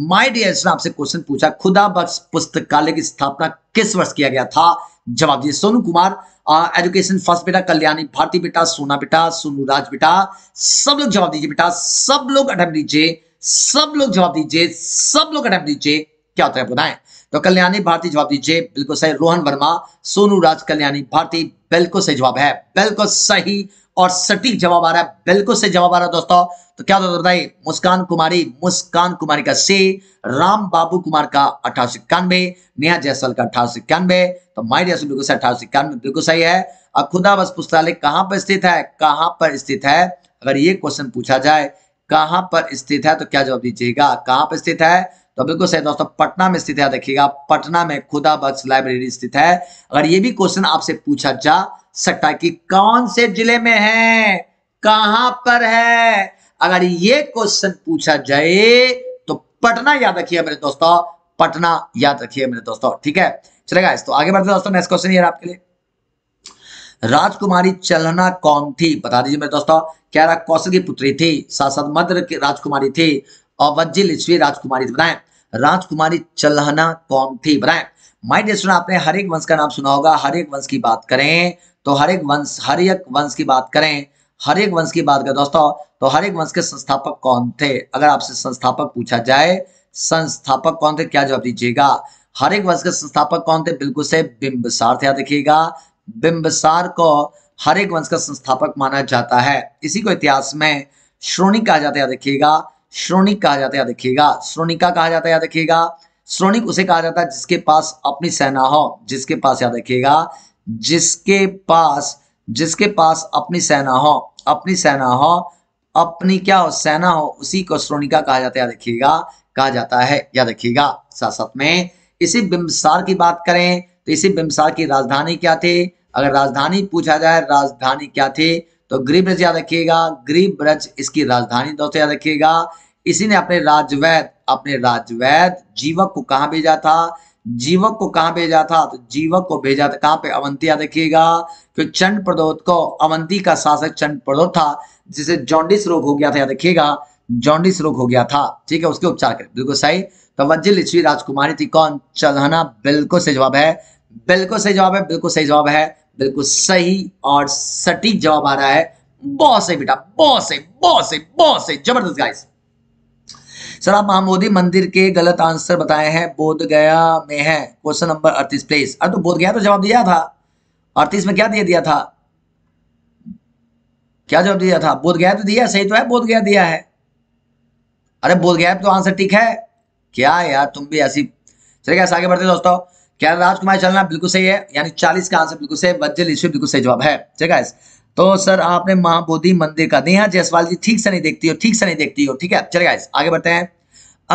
माय डियर आपसे क्वेश्चन पूछा खुदा बख्श पुस्तकालय की स्थापना किस वर्ष किया गया था जवाब दीजिए सोनू कुमार एजुकेशन फर्स्ट बेटा कल्याणी भारती बेटा सोना बेटा सोनू राज बेटा सब लोग जवाब दीजिए बेटा सब लोग अटैम्प दीजिए सब लोग जवाब दीजिए सब लोग अटैम्प दीजिए क्या होता है बताएं तो कल्याणी भारती जवाब दीजिए बिल्कुल सही रोहन वर्मा सोनू राज कल्याणी भारती बिल्कुल सही जवाब है बिल्कुल सही और सटीक जवाब आ रहा है बिल्कुल सही जवाब आ रहा है दोस्तों तो क्या होता बताइए मुस्कान कुमारी मुस्कान कुमारी का सी राम बाबू कुमार का अठारह सौ इक्यानवे नेहा जैसल का अठारह सौ इक्यानवे तो माई जैसल बिल्कुल अठारह सौ इक्यानवे बिल्कुल सही है अब खुदा बस पुस्तकालय कहाँ पर स्थित है कहाँ पर स्थित है अगर ये क्वेश्चन पूछा जाए कहाँ पर स्थित है तो क्या जवाब दीजिएगा कहाँ पर स्थित है तो बिल्कुल सही दोस्तों पटना में स्थित है देखिएगा पटना में खुदा बक्स लाइब्रेरी स्थित है अगर ये भी क्वेश्चन आपसे पूछा जा सकता है कि कौन से जिले में है कहां पर है अगर ये क्वेश्चन पूछा जाए तो पटना याद रखिए मेरे दोस्तों पटना याद रखिए मेरे दोस्तों ठीक है चलेगा तो आगे बढ़ते दोस्तों नेक्स्ट क्वेश्चन ये आपके लिए राजकुमारी चलना कौन थी बता दीजिए मेरे दोस्तों क्या रहा कौशल की पुत्री थी साथ साथ मद्र की राजकुमारी थी और वज्जी लिच्छवी राजकुमारी थी बताएं राजकुमारी चलहना कौन थी बताएं माई डे सुना आपने एक वंश का नाम सुना होगा हर एक वंश की बात करें तो हर एक वंश हर एक वंश की बात करें हर एक वंश की बात करें दोस्तों तो हर एक वंश के संस्थापक कौन थे अगर आपसे संस्थापक पूछा जाए संस्थापक कौन थे क्या जवाब दीजिएगा हर एक वंश के संस्थापक कौन थे बिल्कुल से बिंबसार थे देखिएगा बिंबसार को हर एक वंश का संस्थापक माना जाता है इसी को इतिहास में श्रोणिक कहा जाता है देखिएगा श्रोणिक कहा जाता है देखिएगा श्रोणिका कहा जाता है देखिएगा श्रोणिक उसे कहा जाता है जिसके पास अपनी सेना हो जिसके पास याद रखिएगा जिसके पास जिसके पास अपनी सेना हो अपनी सेना हो अपनी क्या हो सेना हो उसी को श्रोणिका कहा जाता है याद रखिएगा कहा जाता है याद रखिएगा साथ साथ में इसी बिम्बसार की बात करें तो इसी बिम्बसार की राजधानी क्या थी अगर राजधानी पूछा जाए राजधानी क्या थी तो ब्रज याद रखिएगा ब्रज इसकी राजधानी दोस्तों याद रखिएगा इसी ने अपने राजवैद अपने राजवैद जीवक को कहा भेजा था जीवक को कहा भेजा था तो जीवक को भेजा था कहां पे अवंतिया देखिएगा फिर चंड प्रदोत को अवंती का शासक चंड प्रदोत था जिसे जॉन्डिस रोग हो गया था देखिएगा जॉन्डिस रोग हो गया था ठीक है उसके उपचार करें बिल्कुल सही तो वज्जिल इच्छवी राजकुमारी थी कौन चलहना बिल्कुल सही जवाब है बिल्कुल सही जवाब है बिल्कुल सही जवाब है बिल्कुल सही और सटीक जवाब आ रहा है बहुत सही बेटा बहुत सही बहुत सही बहुत सही जबरदस्त गाइस सर आप महामोदी मंदिर के गलत आंसर बताए हैं बोध गया में है क्वेश्चन नंबर अड़तीस प्लेस अरे तो बोध गया तो जवाब दिया था अड़तीस में क्या दिया दिया था क्या जवाब दिया था बोध गया तो दिया सही तो है बोध गया दिया है अरे बोध गया तो आंसर ठीक है क्या यार तुम भी ऐसी चलिए कैसे आगे बढ़ते दोस्तों क्या राजकुमार चलना बिल्कुल सही है यानी चालीस का आंसर बिल्कुल सही बज्जल इश्यू बिल्कुल सही जवाब है ठीक है तो सर आपने महाबोधि मंदिर का दिया हाँ, जयसवाल जी ठीक से नहीं देखती हो ठीक से नहीं देखती हो ठीक है चले आगे बढ़ते हैं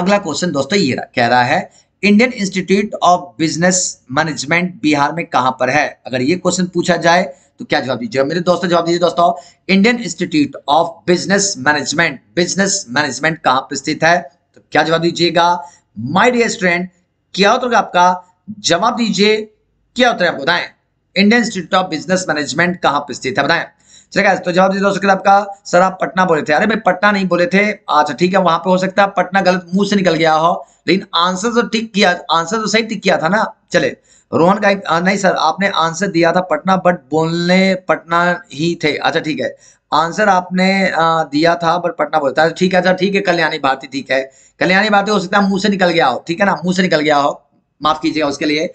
अगला क्वेश्चन दोस्तों ये कह रहा है Indian Institute of Business Management Bihar में कहां पर है अगर ये क्वेश्चन पूछा जाए तो क्या जवाब दीजिएगा मेरे दोस्तों जवाब दीजिए दोस्तों Indian Institute of Business Management business management कहां पर स्थित है तो क्या जवाब दीजिएगा माई डियर स्टूडेंट क्या है आपका जवाब दीजिए क्या होता है आप बताएं Indian Institute of Business management कहां पर स्थित है बताएं ठीक है तो जवाब दे दोस्तों आपका सर आप पटना बोले थे अरे भाई पटना नहीं बोले थे अच्छा ठीक है वहां पे हो सकता है पटना गलत मुंह से निकल गया हो लेकिन आंसर तो ठीक किया आंसर तो सही ठीक किया था ना चले रोहन का नहीं सर आपने आंसर दिया था पटना बट बोलने पटना ही थे अच्छा ठीक है आंसर आपने दिया था बट पटना बोलता ठीक है अच्छा ठीक है कल्याणी भारती ठीक है कल्याणी भारती हो सकता है मुंह से निकल गया हो ठीक है ना मुंह से निकल गया हो माफ कीजिएगा उसके लिए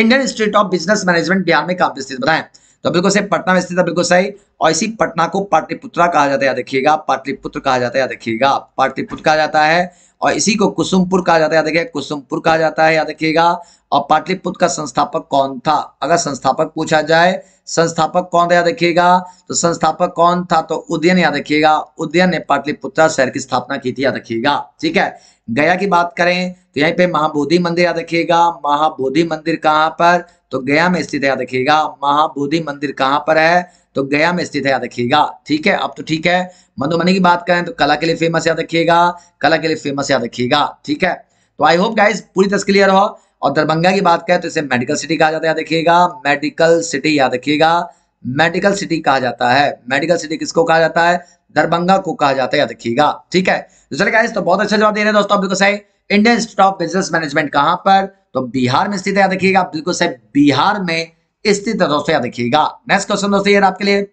Indian Institute of Business Management Bihar में कहाँ स्थित बताएं तो बिल्कुल सही पटना में स्थित है बिल्कुल सही और इसी पटना को पाटलिपुत्रा कहा जाता है याद पाटलिपुत्र कहा जाता है याद पाटलिपुत्र कहा जाता है और इसी को कुसुमपुर कहा जाता है याद कुसुमपुर कहा जाता है याद रखिएगा और पाटलिपुत्र का संस्थापक कौन था अगर संस्थापक पूछा जाए संस्थापक कौन था याद रखिएगा तो संस्थापक कौन था तो उदयन याद रखिएगा उदयन ने पाटलिपुत्रा शहर की स्थापना की थी याद रखिएगा ठीक है गया की बात करें तो यहीं पे महाबोधि मंदिर याद रखिएगा महाबोधि मंदिर कहाँ पर तो गया में स्थित याद रखिएगा महाबोधि मंदिर कहाँ पर है तो गया में स्थित है याद रखिएगा ठीक है अब तो ठीक है मधुबनी की बात करें तो कला के लिए फेमस याद रखिएगा कला के लिए फेमस याद रखिएगा ठीक है तो आई होप गाइज पूरी तरह क्लियर हो और दरभंगा की बात करें तो इसे मेडिकल सिटी कहा जाता है याद रखिएगा मेडिकल सिटी याद रखिएगा मेडिकल सिटी कहा जाता है मेडिकल सिटी किसको कहा जाता है दरभंगा को कहा जाता है याद रखिएगा ठीक है तो चले गाइस तो बहुत अच्छा जवाब दे रहे हैं दोस्तों बिल्कुल सही Indian Institute of Business management कहां पर तो बिहार में स्थित है याद रखिएगा बिल्कुल सही बिहार में स्थित है दोस्तों याद रखिएगा नेक्स्ट क्वेश्चन दोस्तों ये आपके लिए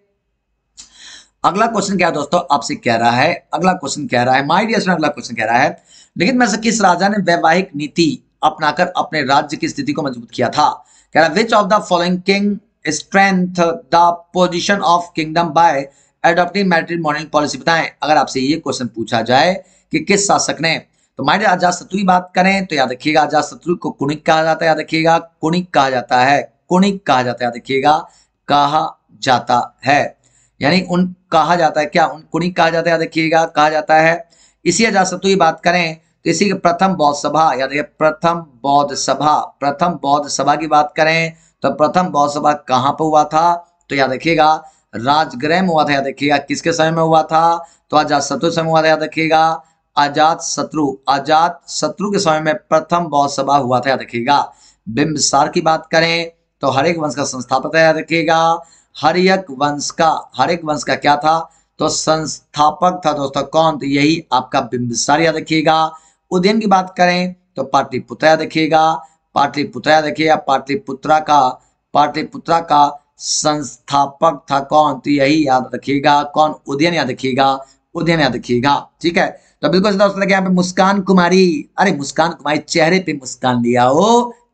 अगला क्वेश्चन क्या है दोस्तों आपसे कह रहा है अगला क्वेश्चन कह रहा है माय डियर अगला क्वेश्चन कह रहा है लेकिन मैं से किस राजा ने वैवाहिक नीति अपनाकर अपने राज्य की स्थिति को मजबूत किया था कह रहा है which of the following king strength the position of kingdom by adopting marital model policy बताएं अगर आपसे ये क्वेश्चन पूछा जाए कि किस शासक ने तो माइंड आजाद शत्रु की बात करें तो याद रखिएगा आजाद शत्रु को कुणिक कहा जाता है याद रखिएगा कुणिक कहा जाता है कुणिक कहा जाता है याद रखिएगा कहा जाता है यानी उन कहा जाता है क्या उन कुणिक कहा जाता है याद रखिएगा कहा जाता है इसी आजाद शत्रु की बात करें तो इसी के प्रथम बौद्ध सभा याद रखिए प्रथम बौद्ध सभा प्रथम बौद्ध सभा की बात करें तो प्रथम बौद्ध सभा कहाँ पर हुआ था तो याद रखिएगा राजग्रह में हुआ था याद रखिएगा किसके समय में हुआ था तो आजाद शत्रु समय हुआ था याद रखिएगा आजाद शत्रु आजाद शत्रु के समय में प्रथम बौद्ध सभा हुआ था याद रखिएगा बिंबसार की बात करें तो हरेक वंश का संस्थापक याद रखिएगा हरियक वंश का हरेक वंश का क्या था तो संस्थापक था दोस्तों कौन तो यही आपका बिंबसार याद रखिएगा उदयन की बात करें तो पाटलिपुत्र याद रखिएगा पाटलिपुत्र याद रखिएगा पाटलिपुत्रा का पाटलिपुत्रा का संस्थापक था कौन तो यही याद रखिएगा कौन उदयन याद रखिएगा उदयन याद रखिएगा ठीक है तो बिल्कुल दोस्तों यहाँ पे मुस्कान कुमारी अरे मुस्कान कुमारी चेहरे पे मुस्कान लिया हो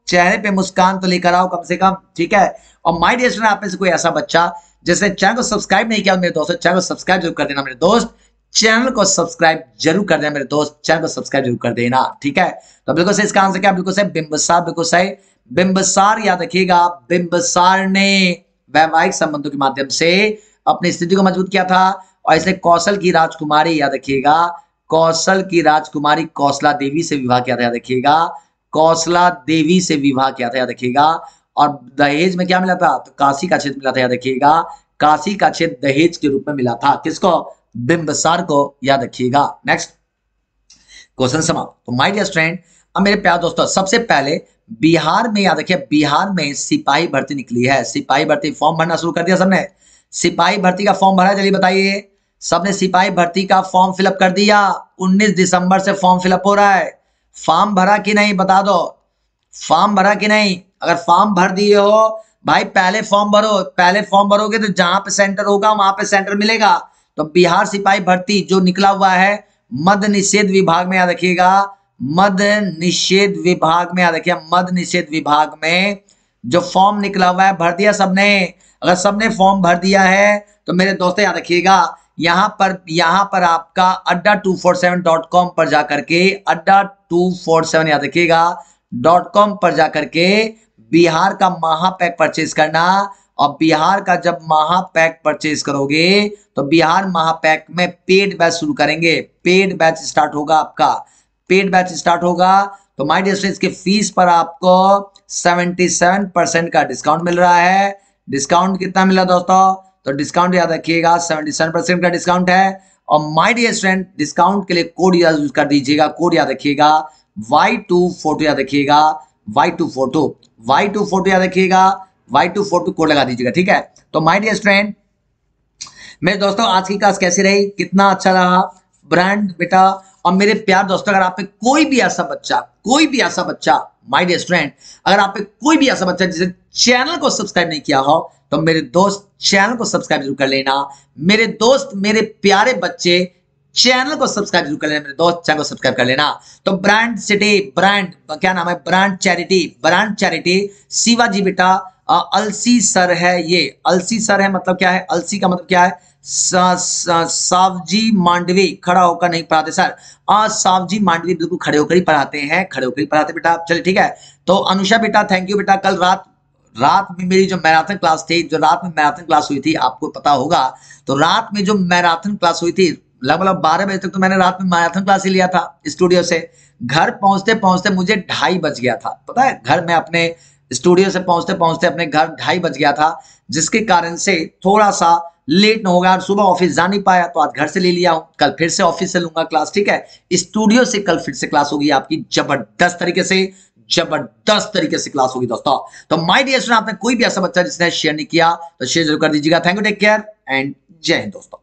चेहरे पे मुस्कान तो लेकर आओ कम से कम ठीक है और माई डेस्ट आप में से कोई ऐसा बच्चा जिसने चैनल को सब्सक्राइब नहीं किया मेरे दोस्तों चैनल को सब्सक्राइब जरूर कर देना मेरे दोस्त चैनल को सब्सक्राइब जरूर कर देना मेरे दोस्त चैनल को सब्सक्राइब जरूर कर देना ठीक है तो बिल्कुल सही इसका आंसर क्या बिल्कुल सही बिंबसार बिल्कुल सही बिंबसार याद रखिएगा बिंबसार ने वैवाहिक संबंधों के माध्यम से अपनी स्थिति को मजबूत किया था और इसने कौशल की राजकुमारी याद रखिएगा कौशल की राजकुमारी कौशला देवी से विवाह किया था याद रखिएगा कौशला देवी से विवाह किया था याद रखिएगा और दहेज में क्या मिला था तो काशी का क्षेत्र मिला था याद रखिएगा काशी का क्षेत्र दहेज के रूप में मिला था किसको बिंबसार को याद रखिएगा नेक्स्ट क्वेश्चन समाप्त तो माय डियर फ्रेंड अब मेरे प्यार दोस्तों सबसे पहले बिहार में याद रखिए बिहार में सिपाही भर्ती निकली है सिपाही भर्ती फॉर्म भरना शुरू कर दिया सबने सिपाही भर्ती का फॉर्म भरा चलिए बताइए सबने सिपाही भर्ती का फॉर्म फिलअप कर दिया 19 दिसंबर से फॉर्म फिलअप हो रहा है फॉर्म भरा कि नहीं बता दो फॉर्म भरा कि नहीं अगर फॉर्म भर दिए हो भाई पहले फॉर्म भरो पहले फॉर्म भरोगे तो जहां पे सेंटर होगा वहां पे सेंटर मिलेगा तो बिहार सिपाही भर्ती जो निकला हुआ है मद निषेध विभाग में याद रखिएगा मद निषेध विभाग में याद रखिए मद निषेध विभाग में जो फॉर्म निकला हुआ है भर दिया सबने अगर सबने फॉर्म भर दिया है तो मेरे दोस्त याद रखिएगा यहाँ पर यहाँ पर आपका Adda two four seven dot com पर जाकर करके अड्डा टू फोर सेवन याद रखिएगा डॉट कॉम पर जाकर के बिहार का महापैक परचेज करना और बिहार का जब महापैक परचेज करोगे तो बिहार महापैक में पेड बैच शुरू करेंगे पेड बैच स्टार्ट होगा आपका पेड बैच स्टार्ट होगा तो माई डियर इसके फीस पर आपको 77 परसेंट का डिस्काउंट मिल रहा है डिस्काउंट कितना मिला दोस्तों तो डिस्काउंट याद रखिएगा 77 परसेंट का डिस्काउंट है और माई डियर स्टूडेंट डिस्काउंट के लिए कोड याद यूज कर दीजिएगा कोड याद रखिएगा वाई टू फोटो याद रखिएगा Y two photo Y two photo याद रखिएगा वाई टू फोटो कोड लगा दीजिएगा ठीक है तो माई डियर स्टूडेंट मेरे दोस्तों आज की क्लास कैसी रही कितना अच्छा रहा ब्रांड बेटा और मेरे प्यार दोस्तों अगर आप पे कोई भी ऐसा बच्चा कोई भी ऐसा बच्चा माय डियर स्टूडेंट अगर आप पे कोई भी ऐसा बच्चा जिसे चैनल को सब्सक्राइब नहीं किया हो तो मेरे दोस्त चैनल को सब्सक्राइब जरूर कर लेना मेरे दोस्त मेरे प्यारे बच्चे चैनल को सब्सक्राइब जरूर कर लेना मेरे दोस्त चैनल को सब्सक्राइब कर लेना तो ब्रांड सिटी ब्रांड क्या नाम है brand charity brand charity Shivaji बेटा अलसी सर है ये अलसी सर है मतलब क्या है अलसी का मतलब क्या है सावजी मांडवी खड़ा होकर नहीं पढ़ाते सर सावजी मांडवी बिल्कुल खड़े होकर ही पढ़ाते हैं खड़े होकर ही पढ़ाते बेटा चलिए ठीक है तो अनुषा बेटा थैंक यू बेटा कल रात रात में मेरी जो मैराथन क्लास थी जो रात में मैराथन क्लास हुई थी आपको पता होगा तो रात में जो मैराथन क्लास हुई थी लगभग बारह बजे तक तो मैंने रात में मैराथन क्लास ही लिया था स्टूडियो से घर पहुंचते पहुंचते मुझे ढाई बज गया था पता है घर में अपने स्टूडियो से पहुंचते पहुंचते अपने घर ढाई बज गया था जिसके कारण से थोड़ा सा लेट ना हो गया और सुबह ऑफिस जा नहीं पाया तो आज घर से ले लिया हूं कल फिर से ऑफिस से लूंगा क्लास ठीक है स्टूडियो से कल फिर से क्लास होगी आपकी जबरदस्त तरीके से जबरदस्त तरीके से क्लास होगी दोस्तों तो माय डियर स्टूडेंट आपने कोई भी ऐसा बच्चा जिसने शेयर नहीं किया तो शेयर जरूर कर दीजिएगा thank you take care and Jai Hind दोस्तों